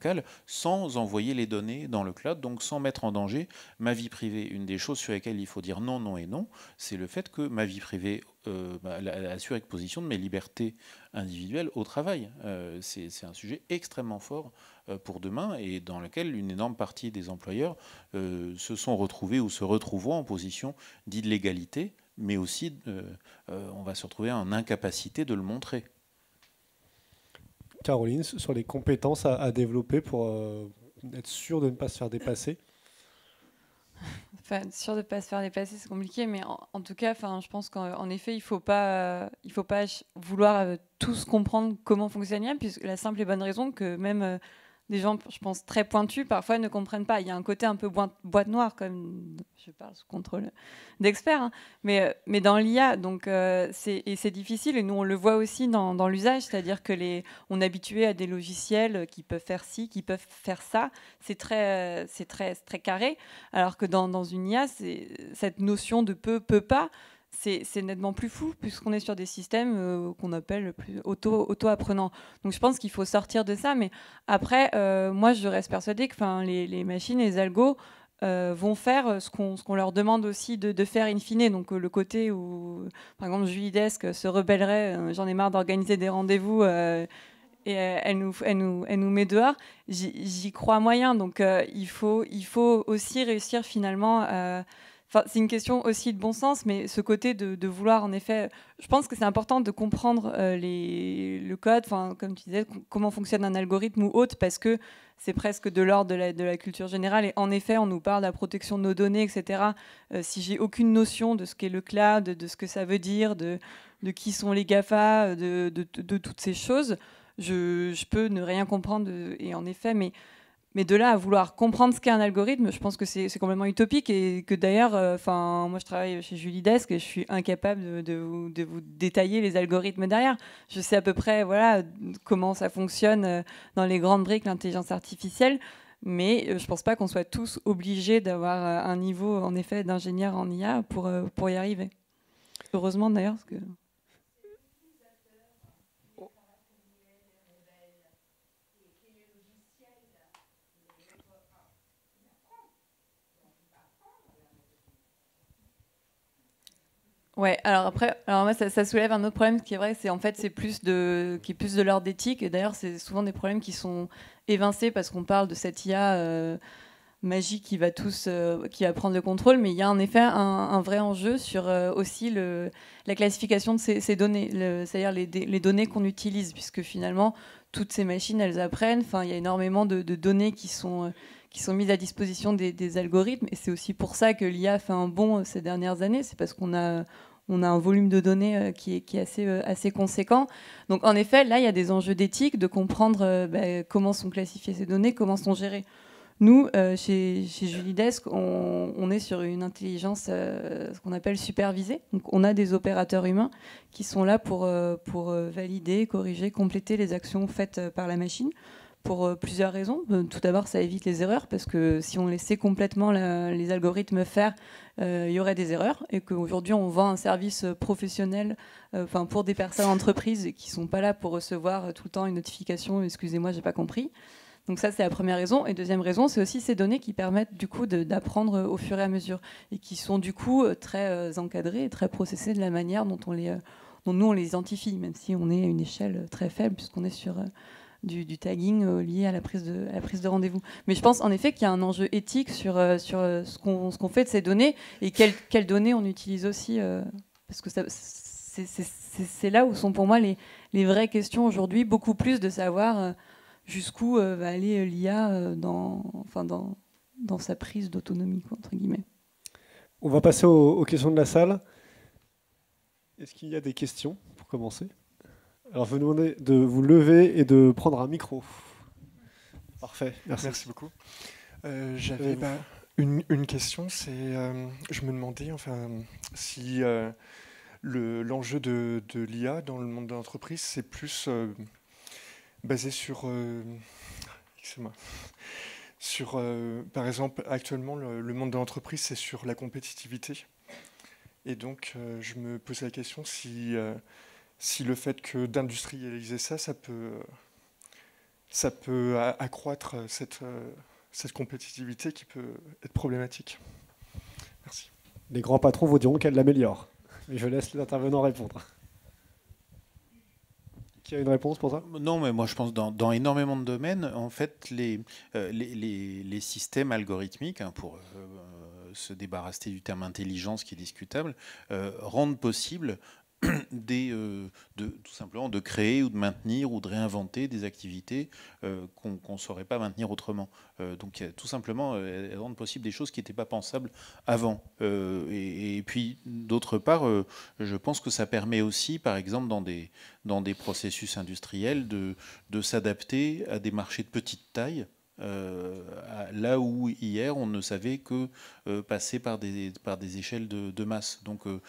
sans envoyer les données dans le cloud, donc sans mettre en danger ma vie privée. Une des choses sur lesquelles il faut dire non, non et non, c'est le fait que ma vie privée, euh, bah, la, surexposition de mes libertés individuelles au travail, euh, c'est un sujet extrêmement fort euh, pour demain et dans lequel une énorme partie des employeurs euh, se sont retrouvés ou se retrouveront en position d'illégalité mais aussi euh, euh, on va se retrouver en incapacité de le montrer. Caroline, sur les compétences à, développer pour euh, être sûr de ne pas se faire dépasser Enfin, sûr de ne pas se faire dépasser, c'est compliqué, mais en, tout cas, je pense qu'en effet, il ne faut pas, faut pas vouloir tous comprendre comment fonctionne l'IA, puisque la simple et bonne raison que même des gens, je pense, très pointus, parfois ne comprennent pas. Il y a un côté un peu boîte noire, comme je parle sous contrôle d'experts, hein. mais, euh, mais dans l'IA, donc euh, c'est difficile. Et nous, on le voit aussi dans, l'usage, c'est-à-dire que les, on est habitué à des logiciels qui peuvent faire ci, qui peuvent faire ça. C'est très, euh, c'est très, très carré. Alors que dans, dans une IA, cette notion de peut, peut pas c'est nettement plus fou puisqu'on est sur des systèmes euh, qu'on appelle plus auto, auto apprenants Donc je pense qu'il faut sortir de ça. Mais après, euh, moi, je reste persuadée que les, les machines, les algos euh, vont faire ce qu'on leur demande aussi de, faire in fine. Donc le côté où, par exemple, Julie Desk se rebellerait, j'en ai marre d'organiser des rendez-vous. et elle nous, nous, elle nous met dehors, j'y crois moyen. Donc il, faut, il faut aussi réussir finalement à c'est une question aussi de bon sens, mais ce côté de, vouloir, en effet, je pense que c'est important de comprendre euh, les, le code, enfin, comme tu disais, comment fonctionne un algorithme ou autre, parce que c'est presque de l'ordre de la, de la, culture générale. Et en effet, on nous parle de la protection de nos données, etc. Euh, si j'ai aucune notion de ce qu'est le cloud, de, ce que ça veut dire, de, de qui sont les GAFA, euh, de, toutes ces choses, je, je peux ne rien comprendre. et en effet, mais mais de là à vouloir comprendre ce qu'est un algorithme, je pense que c'est complètement utopique et que d'ailleurs, euh, enfin, moi je travaille chez Julie Desk et je suis incapable de, vous, détailler les algorithmes derrière. Je sais à peu près voilà comment ça fonctionne euh, dans les grandes briques l'intelligence artificielle, mais euh, je ne pense pas qu'on soit tous obligés d'avoir un niveau en effet d'ingénieur en IA pour, pour y arriver. Heureusement d'ailleurs, que Ouais, alors après, ça, soulève un autre problème qui est vrai, c'est en fait, c'est plus de, qui plus de l'ordre d'éthique. Et d'ailleurs, c'est souvent des problèmes qui sont évincés parce qu'on parle de cette IA euh, magique qui va tous, euh, qui va prendre le contrôle. Mais il y a en effet un, vrai enjeu sur euh, aussi le, la classification de ces, données, c'est-à-dire les, données qu'on utilise, puisque finalement, toutes ces machines, elles apprennent. Enfin, il y a énormément de données qui sont qui sont mises à disposition des, algorithmes. Et c'est aussi pour ça que l'IA fait un bond euh, ces dernières années. C'est parce qu'on a, on a un volume de données euh, qui est, qui est assez, euh, assez, conséquent. Donc en effet, là, il y a des enjeux d'éthique, de comprendre bah, comment sont classifiées ces données, comment sont gérées. Nous, chez, chez Julie on, est sur une intelligence, ce qu'on appelle supervisée. Donc, on a des opérateurs humains qui sont là pour, pour valider, corriger, compléter les actions faites par la machine pour euh, plusieurs raisons. Euh, tout d'abord, ça évite les erreurs, parce que si on laissait complètement les algorithmes faire, euh, il y aurait des erreurs, et qu'aujourd'hui, on vend un service professionnel enfin pour des personnes entreprises qui ne sont pas là pour recevoir tout le temps une notification, excusez-moi, j'ai pas compris. Donc ça, c'est la première raison. Et deuxième raison, c'est aussi ces données qui permettent du coup d'apprendre au fur et à mesure, et qui sont du coup très encadrées et très processées de la manière dont on les... dont nous, on les identifie, même si on est à une échelle très faible, puisqu'on est sur du, tagging euh, lié à la prise de, la prise de rendez-vous. Mais je pense en effet qu'il y a un enjeu éthique sur, euh, sur euh, ce qu'on fait de ces données et quelles, quelles données on utilise aussi. parce que c'est là où sont pour moi les, les vraies questions aujourd'hui, beaucoup plus de savoir jusqu'où va aller l'IA dans, enfin dans, dans sa prise d'autonomie, entre guillemets. On va passer aux questions de la salle. Est-ce qu'il y a des questions pour commencer alors, je vais vous demander de vous lever et de prendre un micro. Parfait, merci. beaucoup. Euh, j'avais une, question, c'est, euh, je me demandais enfin, si euh, l'enjeu de, l'IA dans le monde de l'entreprise, c'est plus basé sur, sur par exemple, actuellement, le, le monde de l'entreprise, c'est sur la compétitivité. Et donc, je me posais la question si si le fait que d'industrialiser ça, ça peut, ça peut accroître euh, cette, euh, cette compétitivité qui peut être problématique. Merci. Les grands patrons vous diront qu'elle l'améliore. Mais je laisse l'intervenant répondre. Qui a une réponse pour ça Non, mais moi je pense dans, dans énormément de domaines, en fait, les, euh, les, les, systèmes algorithmiques, hein, pour se débarrasser du terme intelligence qui est discutable, rendent possible Euh, de, tout simplement de créer ou de maintenir ou de réinventer des activités euh, qu'on ne saurait pas maintenir autrement. Euh, donc tout simplement rendre possible des choses qui n'étaient pas pensables avant. Et, puis d'autre part, je pense que ça permet aussi, par exemple, dans des, dans des processus industriels, de s'adapter à des marchés de petite taille. Euh, là où hier on ne savait que euh, passer par des, par des échelles de, masse. Donc euh,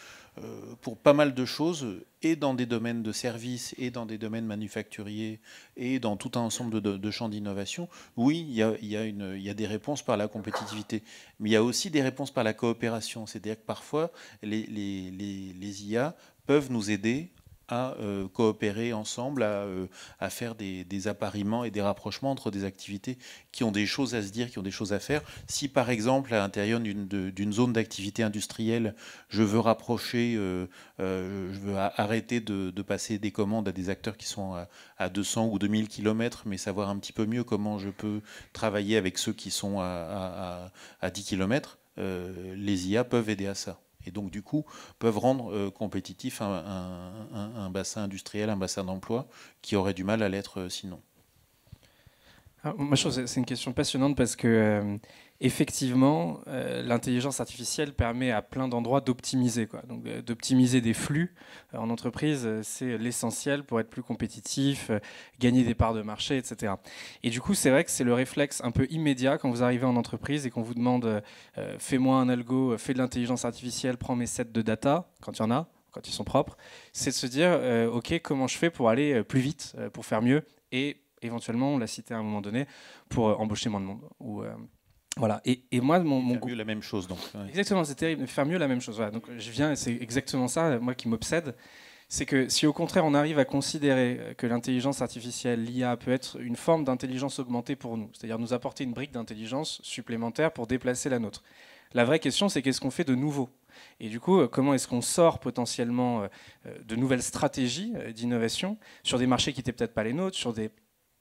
pour pas mal de choses, et dans des domaines de services, et dans des domaines manufacturiers, et dans tout un ensemble de, champs d'innovation, oui, il y a, y, a des réponses par la compétitivité, mais il y a aussi des réponses par la coopération. C'est-à-dire que parfois, les, les, les IA peuvent nous aider à euh, coopérer ensemble, euh, à, faire des, des, appariements et des rapprochements entre des activités qui ont des choses à se dire, qui ont des choses à faire. Si par exemple à l'intérieur d'une zone d'activité industrielle, je veux rapprocher, euh, je veux arrêter de, passer des commandes à des acteurs qui sont à, 200 ou 2000 km, mais savoir un petit peu mieux comment je peux travailler avec ceux qui sont à, à 10 km, les IA peuvent aider à ça et donc du coup peuvent rendre euh, compétitif un, bassin industriel, un bassin d'emploi qui aurait du mal à l'être euh, sinon. Ah, moi, je trouve c'est une question passionnante parce que euh, effectivement, euh, l'intelligence artificielle permet à plein d'endroits d'optimiser. Donc, d'optimiser des flux euh, en entreprise, euh, c'est l'essentiel pour être plus compétitif, gagner des parts de marché, etc. Et du coup, c'est vrai que c'est le réflexe un peu immédiat quand vous arrivez en entreprise et qu'on vous demande fais-moi un algo, fais de l'intelligence artificielle, prends mes sets de data, quand il y en a, quand ils sont propres, c'est de se dire ok, comment je fais pour aller plus vite, pour faire mieux et éventuellement, on l'a cité à un moment donné, pour embaucher moins de monde ou voilà. Et, moi, mon, mon faire mieux la même chose, donc. Exactement, c'est terrible. Faire mieux la même chose. Voilà. Donc, je viens, c'est exactement ça, moi, qui m'obsède. C'est que si au contraire on arrive à considérer que l'intelligence artificielle, l'IA, peut être une forme d'intelligence augmentée pour nous, c'est-à-dire nous apporter une brique d'intelligence supplémentaire pour déplacer la nôtre. La vraie question, c'est qu'est-ce qu'on fait de nouveau et du coup, comment est-ce qu'on sort potentiellement euh, euh, de nouvelles stratégies euh, d'innovation sur des marchés qui n'étaient peut-être pas les nôtres, sur des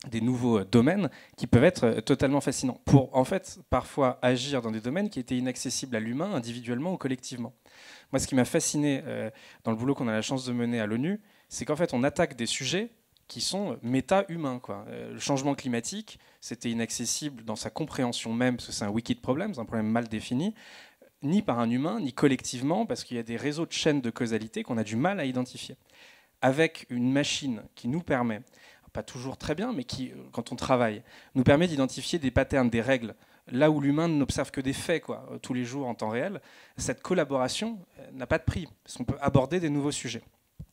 des nouveaux euh, domaines qui peuvent être euh, totalement fascinants pour en fait parfois agir dans des domaines qui étaient inaccessibles à l'humain individuellement ou collectivement. Moi, ce qui m'a fasciné euh, dans le boulot qu'on a la chance de mener à l'ONU, c'est qu'en fait on attaque des sujets qui sont méta-humains. le changement climatique, c'était inaccessible dans sa compréhension même, parce que c'est un wicked problème, c'est un problème mal défini, ni par un humain, ni collectivement, parce qu'il y a des réseaux de chaînes de causalité qu'on a du mal à identifier. Avec une machine qui nous permet pas toujours très bien, mais qui, euh, quand on travaille, nous permet d'identifier des patterns, des règles, là où l'humain n'observe que des faits, quoi, euh, tous les jours en temps réel. Cette collaboration euh, n'a pas de prix, parce qu'on peut aborder des nouveaux sujets.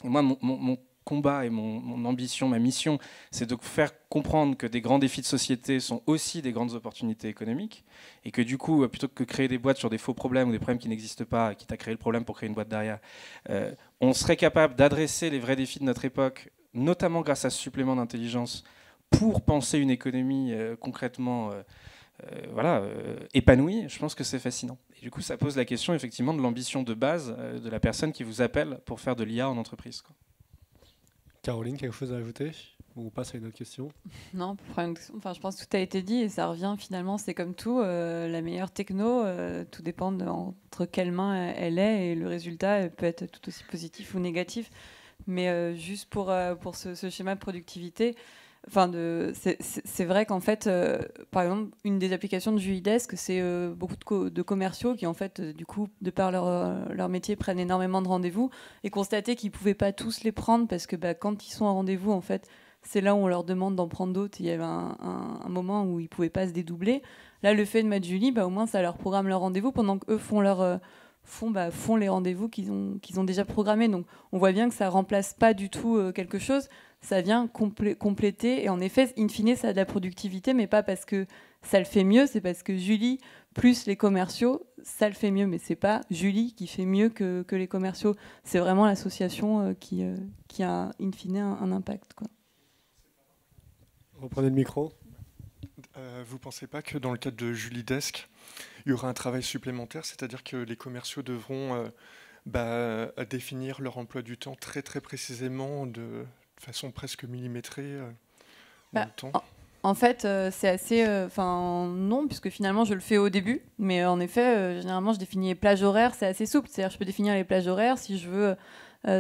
moi, mon, combat et mon, ambition, ma mission, c'est de faire comprendre que des grands défis de société sont aussi des grandes opportunités économiques et que du coup, plutôt que de créer des boîtes sur des faux problèmes ou des problèmes qui n'existent pas, quitte à créer le problème pour créer une boîte derrière, on serait capable d'adresser les vrais défis de notre époque notamment grâce à ce supplément d'intelligence, pour penser une économie euh, concrètement euh, euh, voilà, épanouie, je pense que c'est fascinant. Et du coup, ça pose la question effectivement de l'ambition de base de la personne qui vous appelle pour faire de l'IA en entreprise. Caroline, quelque chose à ajouter on passe à une autre question Non, enfin, je pense que tout a été dit et ça revient finalement, c'est comme tout, la meilleure techno, tout dépend de entre quelles mains elle est et le résultat peut être tout aussi positif ou négatif. Mais euh, juste pour, euh, pour ce, schéma de productivité, Enfin c'est vrai qu'en fait, euh, par exemple, une des applications de Juidesk, c'est beaucoup de, commerciaux qui, en fait, du coup, de par leur, leur métier, prennent énormément de rendez-vous et constater qu'ils ne pouvaient pas tous les prendre parce que bah, quand ils sont à rendez-vous, en fait, c'est là où on leur demande d'en prendre d'autres. Il y avait un, moment où ils ne pouvaient pas se dédoubler. Là, le fait de mettre Julie, bah, au moins, ça leur programme leur rendez-vous pendant qu'eux font leur font, bah, font les rendez-vous qu'ils ont, déjà programmés. Donc on voit bien que ça remplace pas du tout euh, quelque chose, ça vient compléter. Et en effet, in fine, ça a de la productivité, mais pas parce que ça le fait mieux, c'est parce que Julie plus les commerciaux, ça le fait mieux. Mais c'est pas Julie qui fait mieux que, les commerciaux. C'est vraiment l'association euh, euh, qui, a in fine un, impact. Quoi. Reprenez le micro. vous pensez pas que dans le cadre de Julie Desk, il y aura un travail supplémentaire, c'est-à-dire que les commerciaux devront euh, bah, euh, définir leur emploi du temps très très précisément, de façon presque millimétrée. Euh, bah, en, fait, c'est assez. Enfin, non, puisque finalement, je le fais au début. Mais en effet, généralement, je définis les plages horaires, c'est assez souple. C'est-à-dire, je peux définir les plages horaires si je veux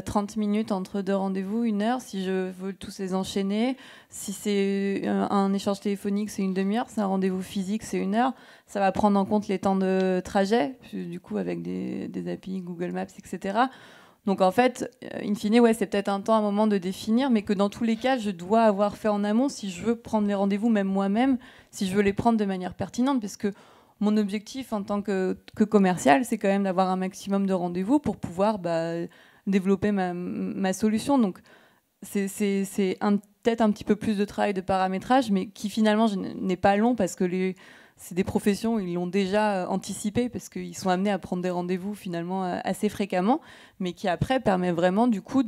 30 euh, minutes entre deux rendez-vous, une heure, si je veux tous les enchaîner. Si c'est euh, un échange téléphonique, c'est une demi-heure. Si c'est un rendez-vous physique, c'est une heure. Ça va prendre en compte les temps de trajet, du coup, avec des, API, Google Maps, etc. Donc en fait, euh, in fine, ouais, c'est peut-être un temps, un moment de définir, mais que dans tous les cas, je dois avoir fait en amont si je veux prendre les rendez-vous, même moi-même, si je veux les prendre de manière pertinente, parce que mon objectif en tant que, que commercial, c'est quand même d'avoir un maximum de rendez-vous pour pouvoir bah, développer ma, solution. Donc, c'est peut-être un petit peu plus de travail de paramétrage, mais qui finalement n'est pas long parce que c'est des professions, ils l'ont déjà euh, anticipé parce qu'ils sont amenés à prendre des rendez-vous finalement euh, assez fréquemment, mais qui après permet vraiment du coup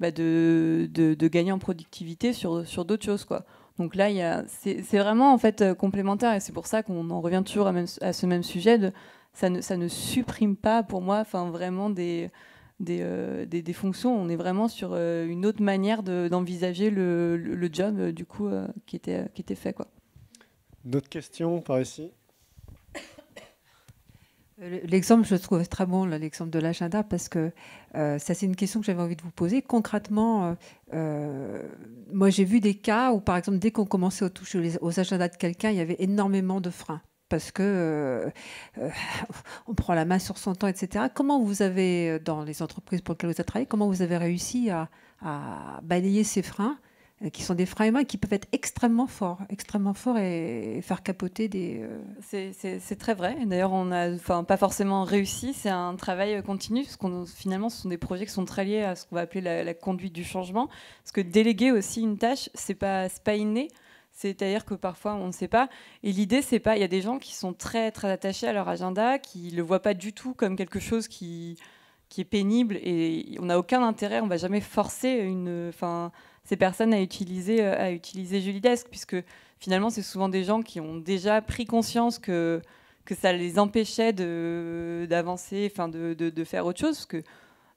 bah, de, de, gagner en productivité sur, sur d'autres choses. Quoi. Donc là, c'est vraiment en fait euh, complémentaire et c'est pour ça qu'on en revient toujours à, à, ce même sujet. De, ça, ne, ça ne supprime pas pour moi enfin, vraiment des, euh, des, fonctions. On est vraiment sur euh, une autre manière d'envisager le, job euh, du coup qui, était, qui était fait. D'autres questions par ici L'exemple, je trouve très bon, l'exemple de l'agenda, parce que ça, c'est une question que j'avais envie de vous poser. Concrètement, moi, j'ai vu des cas où, par exemple, dès qu'on commençait aux, toucher aux agendas de quelqu'un, il y avait énormément de freins parce que euh, euh, on prend la main sur son temps, etc. Comment vous avez, euh, dans les entreprises pour lesquelles vous avez travaillé, comment vous avez réussi à, balayer ces freins qui sont des freins humains qui peuvent être extrêmement forts, extrêmement forts et, faire capoter des. C'est très vrai. D'ailleurs, on n'a enfin, pas forcément réussi. C'est un travail continu, parce qu'on finalement, ce sont des projets qui sont très liés à ce qu'on va appeler la, conduite du changement. Parce que déléguer aussi une tâche, c'est pas, pas inné. C'est-à-dire que parfois on ne sait pas. Et l'idée, c'est pas. Il y a des gens qui sont très très attachés à leur agenda, qui le voient pas du tout comme quelque chose qui qui est pénible et on n'a aucun intérêt. On ne va jamais forcer une, enfin, ces personnes à utiliser euh, à utiliser puisque finalement, c'est souvent des gens qui ont déjà pris conscience que que ça les empêchait d'avancer, enfin de, de, de, faire autre chose, que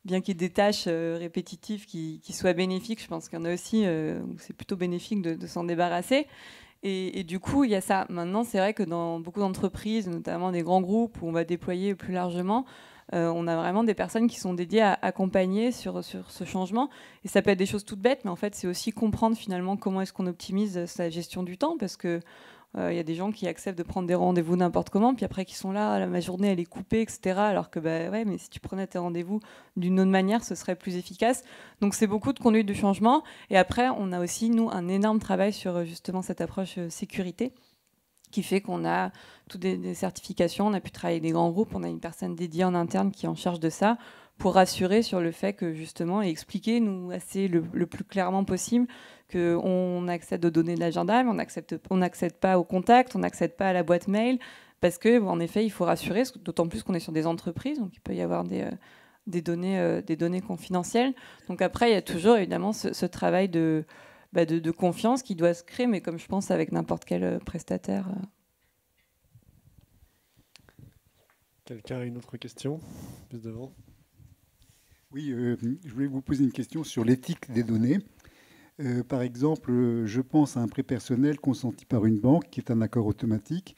bien qu'il y ait des tâches euh, répétitives qui, soient bénéfiques, je pense qu'il y en a aussi euh, où c'est plutôt bénéfique de, s'en débarrasser. Et, du coup, il y a ça. Maintenant, c'est vrai que dans beaucoup d'entreprises, notamment des grands groupes où on va déployer plus largement, euh, on a vraiment des personnes qui sont dédiées à accompagner sur, sur ce changement. Et ça peut être des choses toutes bêtes, mais en fait, c'est aussi comprendre finalement comment est-ce qu'on optimise sa gestion du temps, parce que euh, il y a des gens qui acceptent de prendre des rendez-vous n'importe comment, puis après qui sont là, la ma journée elle est coupée, etc. Alors que, ben ouais, mais si tu prenais tes rendez-vous d'une autre manière, ce serait plus efficace. Donc c'est beaucoup de conduite de changement. Et après, on a aussi, nous, un énorme travail sur euh, justement cette approche euh, sécurité qui fait qu'on a toutes des, certifications, on a pu travailler des grands groupes, on a une personne dédiée en interne qui est en charge de ça pour rassurer sur le fait que justement, et expliquer nous assez le, plus clairement possible que on accède aux données de l'agenda, mais on n'accède on pas au contact, on n'accède pas à la boîte mail, parce que en effet, il faut rassurer, d'autant plus qu'on est sur des entreprises, donc il peut y avoir des, euh, des données, euh, des données confidentielles. Donc après, il y a toujours évidemment ce, travail bah, de, de, confiance qui doit se créer, mais comme je pense avec n'importe quel euh, prestataire. Quelqu'un a une autre question Plus devant oui, euh, je voulais vous poser une question sur l'éthique des données. Euh, par exemple, euh, je pense à un prêt personnel consenti par une banque qui est un accord automatique.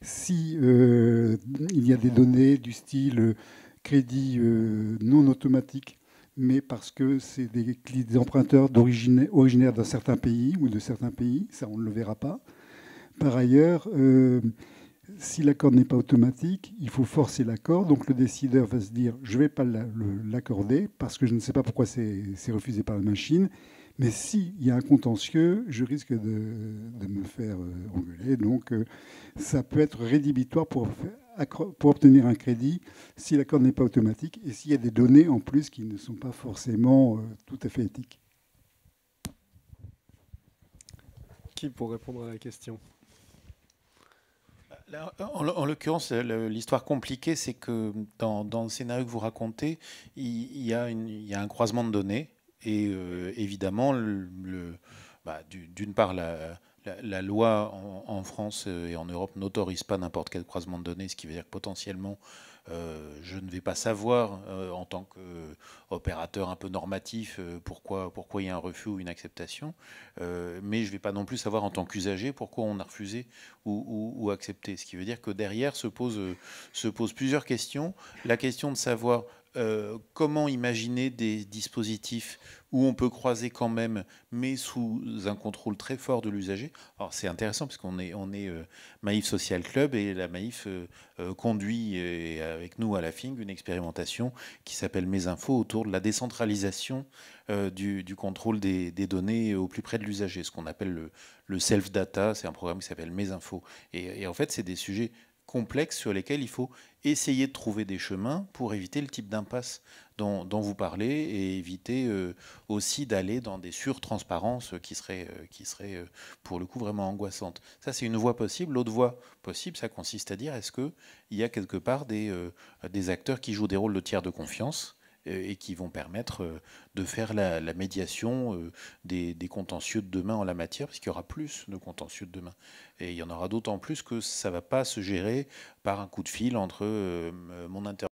Si il y a des données du style crédit non automatique, mais parce que c'est des, des emprunteurs originaire d'un certain pays ou de certains pays, ça on ne le verra pas. Par ailleurs, si l'accord n'est pas automatique, il faut forcer l'accord. Donc le décideur va se dire je ne vais pas l'accorder parce que je ne sais pas pourquoi c'est refusé par la machine. Mais s'il y a un contentieux, je risque de, me faire euh, engueuler. Donc euh, ça peut être rédhibitoire pour, pour obtenir un crédit si l'accord n'est pas automatique et s'il y a des données en plus qui ne sont pas forcément euh, tout à fait éthiques. Qui pour répondre à la question en, l'occurrence, euh, l'histoire compliquée, c'est que dans, le scénario que vous racontez, il, y, a il un croisement de données. Et euh, évidemment, le, bah, d'une part, la, loi en, en, France et en Europe n'autorise pas n'importe quel croisement de données, ce qui veut dire que potentiellement, euh, je ne vais pas savoir euh, en tant qu'opérateur un peu normatif euh, pourquoi, pourquoi il y a un refus ou une acceptation, mais je ne vais pas non plus savoir en tant qu'usager pourquoi on a refusé ou, accepté. Ce qui veut dire que derrière se posent se pose plusieurs questions. La question de savoir euh, comment imaginer des dispositifs où on peut croiser quand même, mais sous un contrôle très fort de l'usager. Alors c'est intéressant parce qu'on est, on euh, Maïf Social Club et la Maïf euh, conduit avec nous à la FING une expérimentation qui s'appelle Mes Infos autour de la décentralisation du, contrôle des, données au plus près de l'usager, ce qu'on appelle le, self-data. C'est un programme qui s'appelle Mes Infos. et en fait, c'est des sujets complexes sur lesquels il faut essayer de trouver des chemins pour éviter le type d'impasse dont, vous parlez et éviter euh, aussi d'aller dans des surtransparences qui seraient, euh, qui seraient euh, pour le coup vraiment angoissantes. Ça, c'est une voie possible. L'autre voie possible, ça consiste à dire est-ce qu'il y a quelque part des, des acteurs qui jouent des rôles de tiers de confiance euh, et qui vont permettre euh, de faire la, médiation euh, des, des, contentieux de demain en la matière, puisqu'il y aura plus de contentieux de demain. Et il y en aura d'autant plus que ça ne va pas se gérer par un coup de fil entre mon interlocuteur